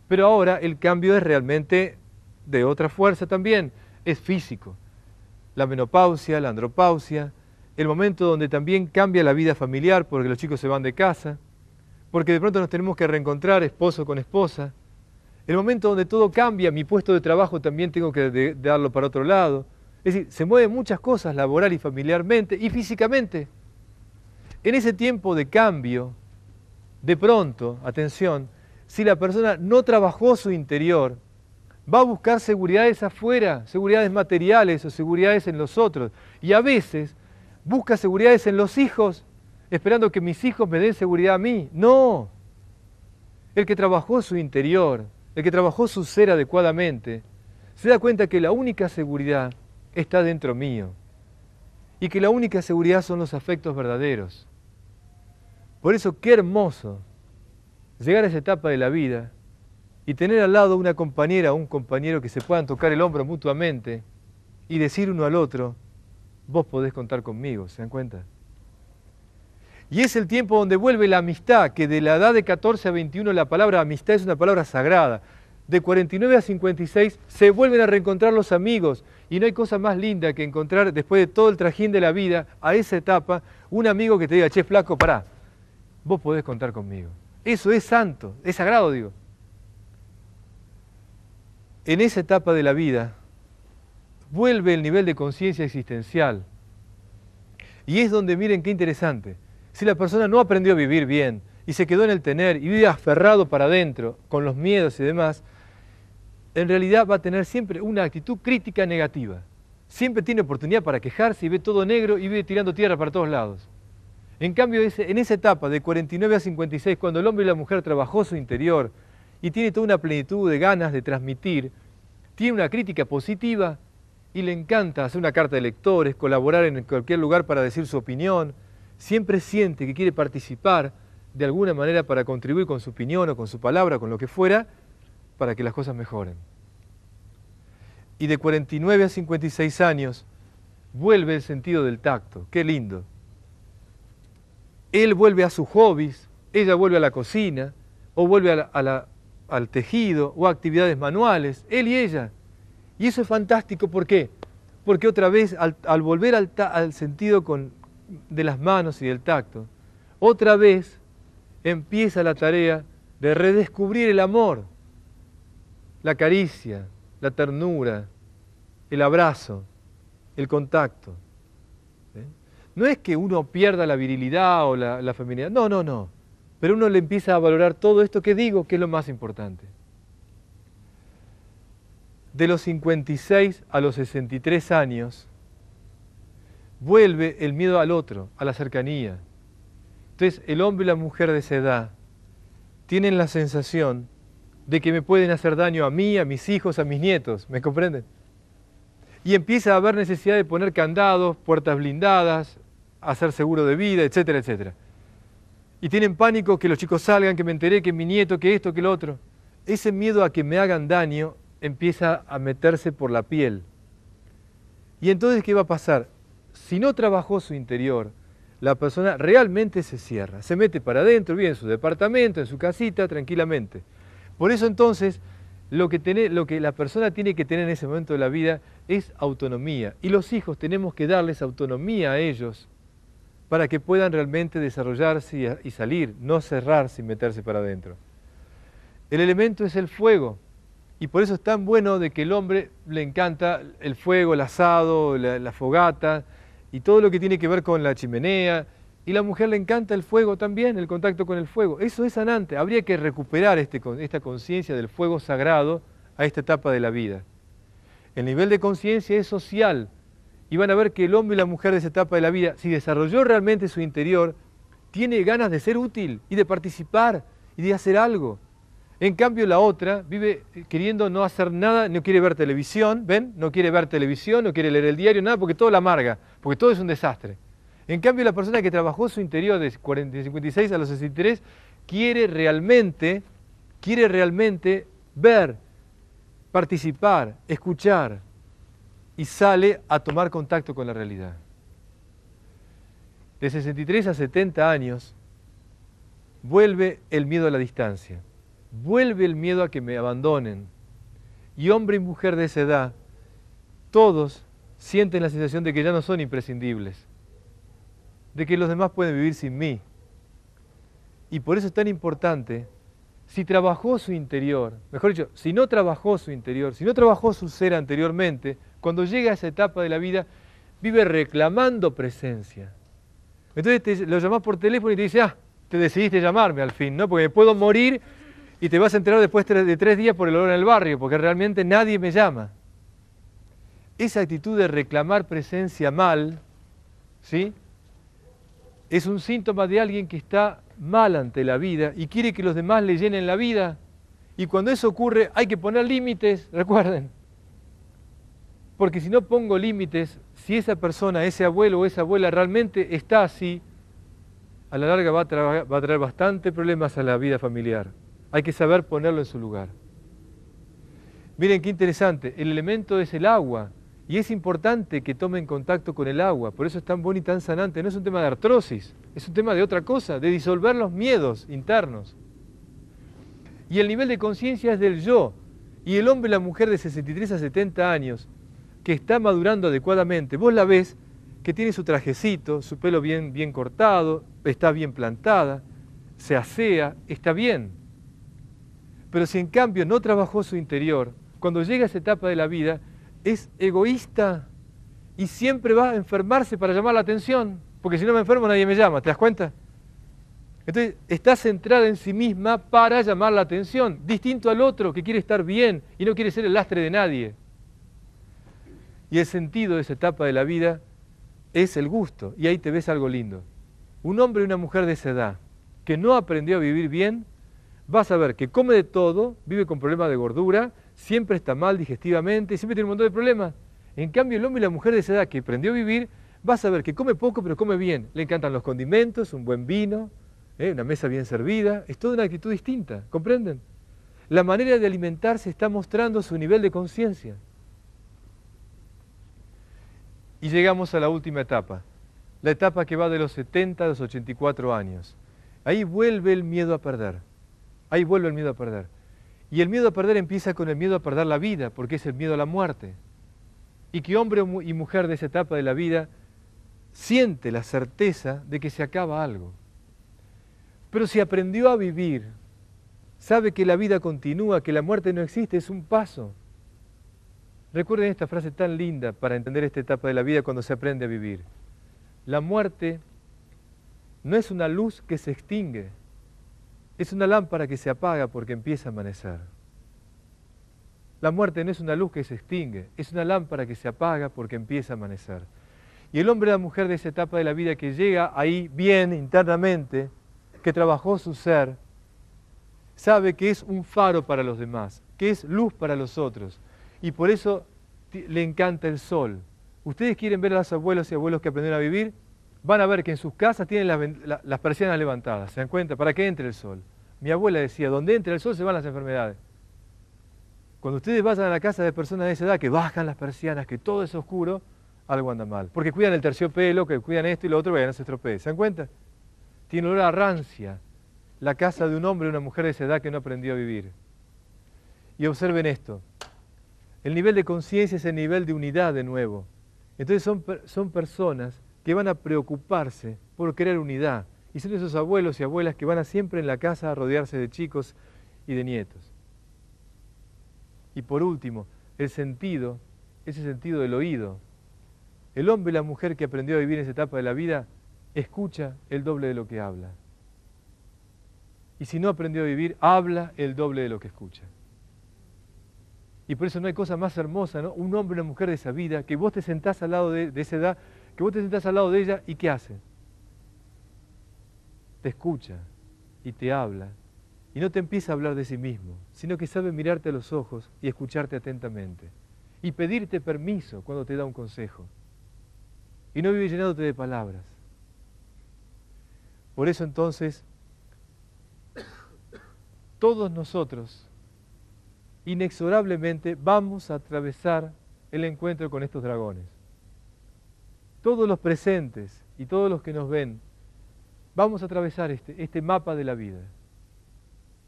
pero ahora el cambio es realmente de otra fuerza también, es físico. La menopausia, la andropausia, el momento donde también cambia la vida familiar porque los chicos se van de casa, porque de pronto nos tenemos que reencontrar esposo con esposa, el momento donde todo cambia, mi puesto de trabajo también tengo que darlo para otro lado. Es decir, se mueven muchas cosas laboral y familiarmente y físicamente. En ese tiempo de cambio, de pronto, atención, si la persona no trabajó su interior, va a buscar seguridades afuera, seguridades materiales o seguridades en los otros. Y a veces busca seguridades en los hijos, esperando que mis hijos me den seguridad a mí. No. El que trabajó su interior, el que trabajó su ser adecuadamente, se da cuenta que la única seguridad está dentro mío y que la única seguridad son los afectos verdaderos. Por eso, qué hermoso llegar a esa etapa de la vida y tener al lado una compañera o un compañero que se puedan tocar el hombro mutuamente y decir uno al otro, vos podés contar conmigo, ¿se dan cuenta? Y es el tiempo donde vuelve la amistad, que de la edad de 14 a 21 la palabra amistad es una palabra sagrada. De 49 a 56 se vuelven a reencontrar los amigos y no hay cosa más linda que encontrar después de todo el trajín de la vida, a esa etapa, un amigo que te diga, che flaco, pará, vos podés contar conmigo. Eso es santo, es sagrado, digo. En esa etapa de la vida vuelve el nivel de conciencia existencial. Y es donde miren qué interesante. Si la persona no aprendió a vivir bien y se quedó en el tener y vive aferrado para adentro con los miedos y demás, en realidad va a tener siempre una actitud crítica negativa. Siempre tiene oportunidad para quejarse y ve todo negro y vive tirando tierra para todos lados. En cambio, en esa etapa de 49 a 56, cuando el hombre y la mujer trabajó su interior y tiene toda una plenitud de ganas de transmitir, tiene una crítica positiva y le encanta hacer una carta de lectores, colaborar en cualquier lugar para decir su opinión, siempre siente que quiere participar de alguna manera para contribuir con su opinión o con su palabra, con lo que fuera, para que las cosas mejoren. Y de 49 a 56 años vuelve el sentido del tacto, qué lindo él vuelve a sus hobbies, ella vuelve a la cocina, o vuelve al tejido, o a actividades manuales, él y ella. Y eso es fantástico, ¿por qué? Porque otra vez, al, volver al, sentido de las manos y del tacto, otra vez empieza la tarea de redescubrir el amor, la caricia, la ternura, el abrazo, el contacto. No es que uno pierda la virilidad o la, feminidad, no, no, no. Pero uno le empieza a valorar todo esto que digo, que es lo más importante. De los 56 a los 63 años, vuelve el miedo al otro, a la cercanía. Entonces, el hombre y la mujer de esa edad tienen la sensación de que me pueden hacer daño a mí, a mis hijos, a mis nietos, ¿me comprenden? Y empieza a haber necesidad de poner candados, puertas blindadas, hacer seguro de vida, etcétera, etcétera. Y tienen pánico que los chicos salgan, que me enteré, que mi nieto, que esto, que lo otro. Ese miedo a que me hagan daño empieza a meterse por la piel. Y entonces, ¿qué va a pasar? Si no trabajó su interior, la persona realmente se cierra, se mete para adentro, bien en su departamento, en su casita, tranquilamente. Por eso entonces, lo que, tiene, lo que la persona tiene que tener en ese momento de la vida es autonomía. Y los hijos tenemos que darles autonomía a ellos para que puedan realmente desarrollarse y, salir, no cerrar sin meterse para adentro. El elemento es el fuego, y por eso es tan bueno de que el hombre le encanta el fuego, el asado, la, fogata, y todo lo que tiene que ver con la chimenea, y la mujer le encanta el fuego también, el contacto con el fuego. Eso es sanante. Habría que recuperar este esta conciencia del fuego sagrado a esta etapa de la vida. El nivel de conciencia es social y van a ver que el hombre y la mujer de esa etapa de la vida, si desarrolló realmente su interior, tiene ganas de ser útil y de participar y de hacer algo. En cambio la otra vive eh, queriendo no hacer nada, no quiere ver televisión, ¿ven? No quiere ver televisión, no quiere leer el diario, nada, porque todo la amarga, porque todo es un desastre. En cambio la persona que trabajó su interior de 40, 56 a los 63 quiere realmente, quiere realmente ver, participar, escuchar, y sale a tomar contacto con la realidad. De 63 a 70 años vuelve el miedo a la distancia, vuelve el miedo a que me abandonen. Y hombre y mujer de esa edad, todos sienten la sensación de que ya no son imprescindibles, de que los demás pueden vivir sin mí. Y por eso es tan importante, si trabajó su interior, mejor dicho, si no trabajó su interior, si no trabajó su ser anteriormente, cuando llega a esa etapa de la vida, vive reclamando presencia. Entonces lo llamás por teléfono y te dice, ah, te decidiste llamarme al fin, ¿no? Porque puedo morir y te vas a enterar después de tres días por el olor en el barrio, porque realmente nadie me llama. Esa actitud de reclamar presencia mal, ¿sí? Es un síntoma de alguien que está mal ante la vida y quiere que los demás le llenen la vida. Y cuando eso ocurre hay que poner límites, recuerden. Porque si no pongo límites, si esa persona, ese abuelo o esa abuela realmente está así, a la larga va a, traer, bastante problemas a la vida familiar. Hay que saber ponerlo en su lugar. Miren qué interesante, el elemento es el agua y es importante que tomen contacto con el agua, por eso es tan bueno y tan sanante, no es un tema de artrosis, es un tema de otra cosa, de disolver los miedos internos. Y el nivel de conciencia es del yo, y el hombre y la mujer de 63 a 70 años que está madurando adecuadamente. Vos la ves que tiene su trajecito, su pelo bien, bien cortado, está bien plantada, se asea, está bien. Pero si en cambio no trabajó su interior, cuando llega a esa etapa de la vida, es egoísta y siempre va a enfermarse para llamar la atención, porque si no me enfermo nadie me llama, ¿te das cuenta? Entonces, está centrada en sí misma para llamar la atención, distinto al otro que quiere estar bien y no quiere ser el lastre de nadie. Y el sentido de esa etapa de la vida es el gusto. Y ahí te ves algo lindo. Un hombre y una mujer de esa edad que no aprendió a vivir bien, vas a ver que come de todo, vive con problemas de gordura, siempre está mal digestivamente y siempre tiene un montón de problemas. En cambio, el hombre y la mujer de esa edad que aprendió a vivir, vas a ver que come poco pero come bien. Le encantan los condimentos, un buen vino, eh, una mesa bien servida. Es toda una actitud distinta, ¿comprenden? La manera de alimentarse está mostrando su nivel de conciencia. Y llegamos a la última etapa, la etapa que va de los 70 a los 84 años. Ahí vuelve el miedo a perder. Ahí vuelve el miedo a perder. Y el miedo a perder empieza con el miedo a perder la vida, porque es el miedo a la muerte. Y que hombre y mujer de esa etapa de la vida siente la certeza de que se acaba algo. Pero si aprendió a vivir, sabe que la vida continúa, que la muerte no existe, es un paso. Recuerden esta frase tan linda para entender esta etapa de la vida cuando se aprende a vivir. La muerte no es una luz que se extingue, es una lámpara que se apaga porque empieza a amanecer. La muerte no es una luz que se extingue, es una lámpara que se apaga porque empieza a amanecer. Y el hombre o la mujer de esa etapa de la vida que llega ahí bien internamente, que trabajó su ser, sabe que es un faro para los demás, que es luz para los otros, y por eso le encanta el sol. Ustedes quieren ver a los abuelos y abuelos que aprendieron a vivir, van a ver que en sus casas tienen las, persianas levantadas, ¿se dan cuenta? Para que entre el sol. Mi abuela decía, donde entra el sol se van las enfermedades. Cuando ustedes vayan a la casa de personas de esa edad, que bajan las persianas, que todo es oscuro, algo anda mal. Porque cuidan el terciopelo, que cuidan esto y lo otro, vayan a se estropee. ¿Se dan cuenta? Tiene olor a rancia la casa de un hombre o una mujer de esa edad que no aprendió a vivir. Y observen esto. El nivel de conciencia es el nivel de unidad de nuevo. Entonces son, son personas que van a preocuparse por crear unidad. Y son esos abuelos y abuelas que van a siempre en la casa a rodearse de chicos y de nietos. Y por último, el sentido, ese sentido del oído. El hombre y la mujer que aprendió a vivir en esa etapa de la vida escucha el doble de lo que habla. Y si no aprendió a vivir, habla el doble de lo que escucha. Y por eso no hay cosa más hermosa, ¿no? Un hombre o una mujer de esa vida, que vos te sentás al lado de, de esa edad, que vos te sentás al lado de ella y ¿qué hace? Te escucha y te habla. Y no te empieza a hablar de sí mismo, sino que sabe mirarte a los ojos y escucharte atentamente. Y pedirte permiso cuando te da un consejo. Y no vive llenándote de palabras. Por eso entonces, todos nosotros inexorablemente vamos a atravesar el encuentro con estos dragones. Todos los presentes y todos los que nos ven, vamos a atravesar este, este, mapa de la vida.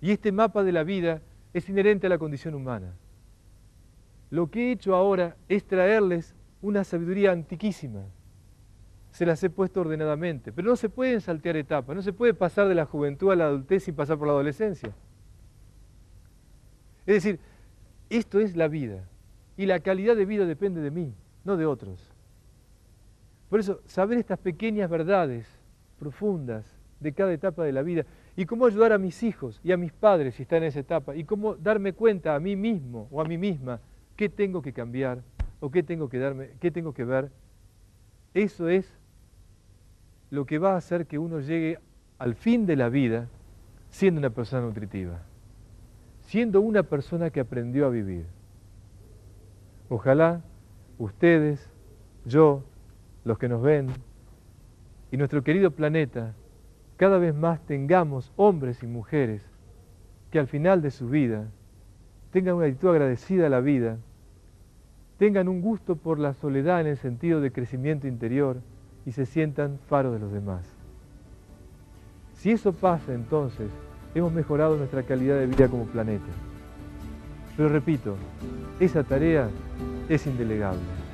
Y este mapa de la vida es inherente a la condición humana. Lo que he hecho ahora es traerles una sabiduría antiquísima. Se las he puesto ordenadamente, pero no se pueden saltear etapas, no se puede pasar de la juventud a la adultez sin pasar por la adolescencia. Es decir, esto es la vida y la calidad de vida depende de mí, no de otros. Por eso, saber estas pequeñas verdades profundas de cada etapa de la vida y cómo ayudar a mis hijos y a mis padres si están en esa etapa y cómo darme cuenta a mí mismo o a mí misma qué tengo que cambiar o qué tengo que darme, qué tengo que ver. Eso es lo que va a hacer que uno llegue al fin de la vida siendo una persona nutritiva siendo una persona que aprendió a vivir. Ojalá ustedes, yo, los que nos ven y nuestro querido planeta, cada vez más tengamos hombres y mujeres que al final de su vida tengan una actitud agradecida a la vida, tengan un gusto por la soledad en el sentido de crecimiento interior y se sientan faros de los demás. Si eso pasa entonces, hemos mejorado nuestra calidad de vida como planeta. Pero repito, esa tarea es indelegable.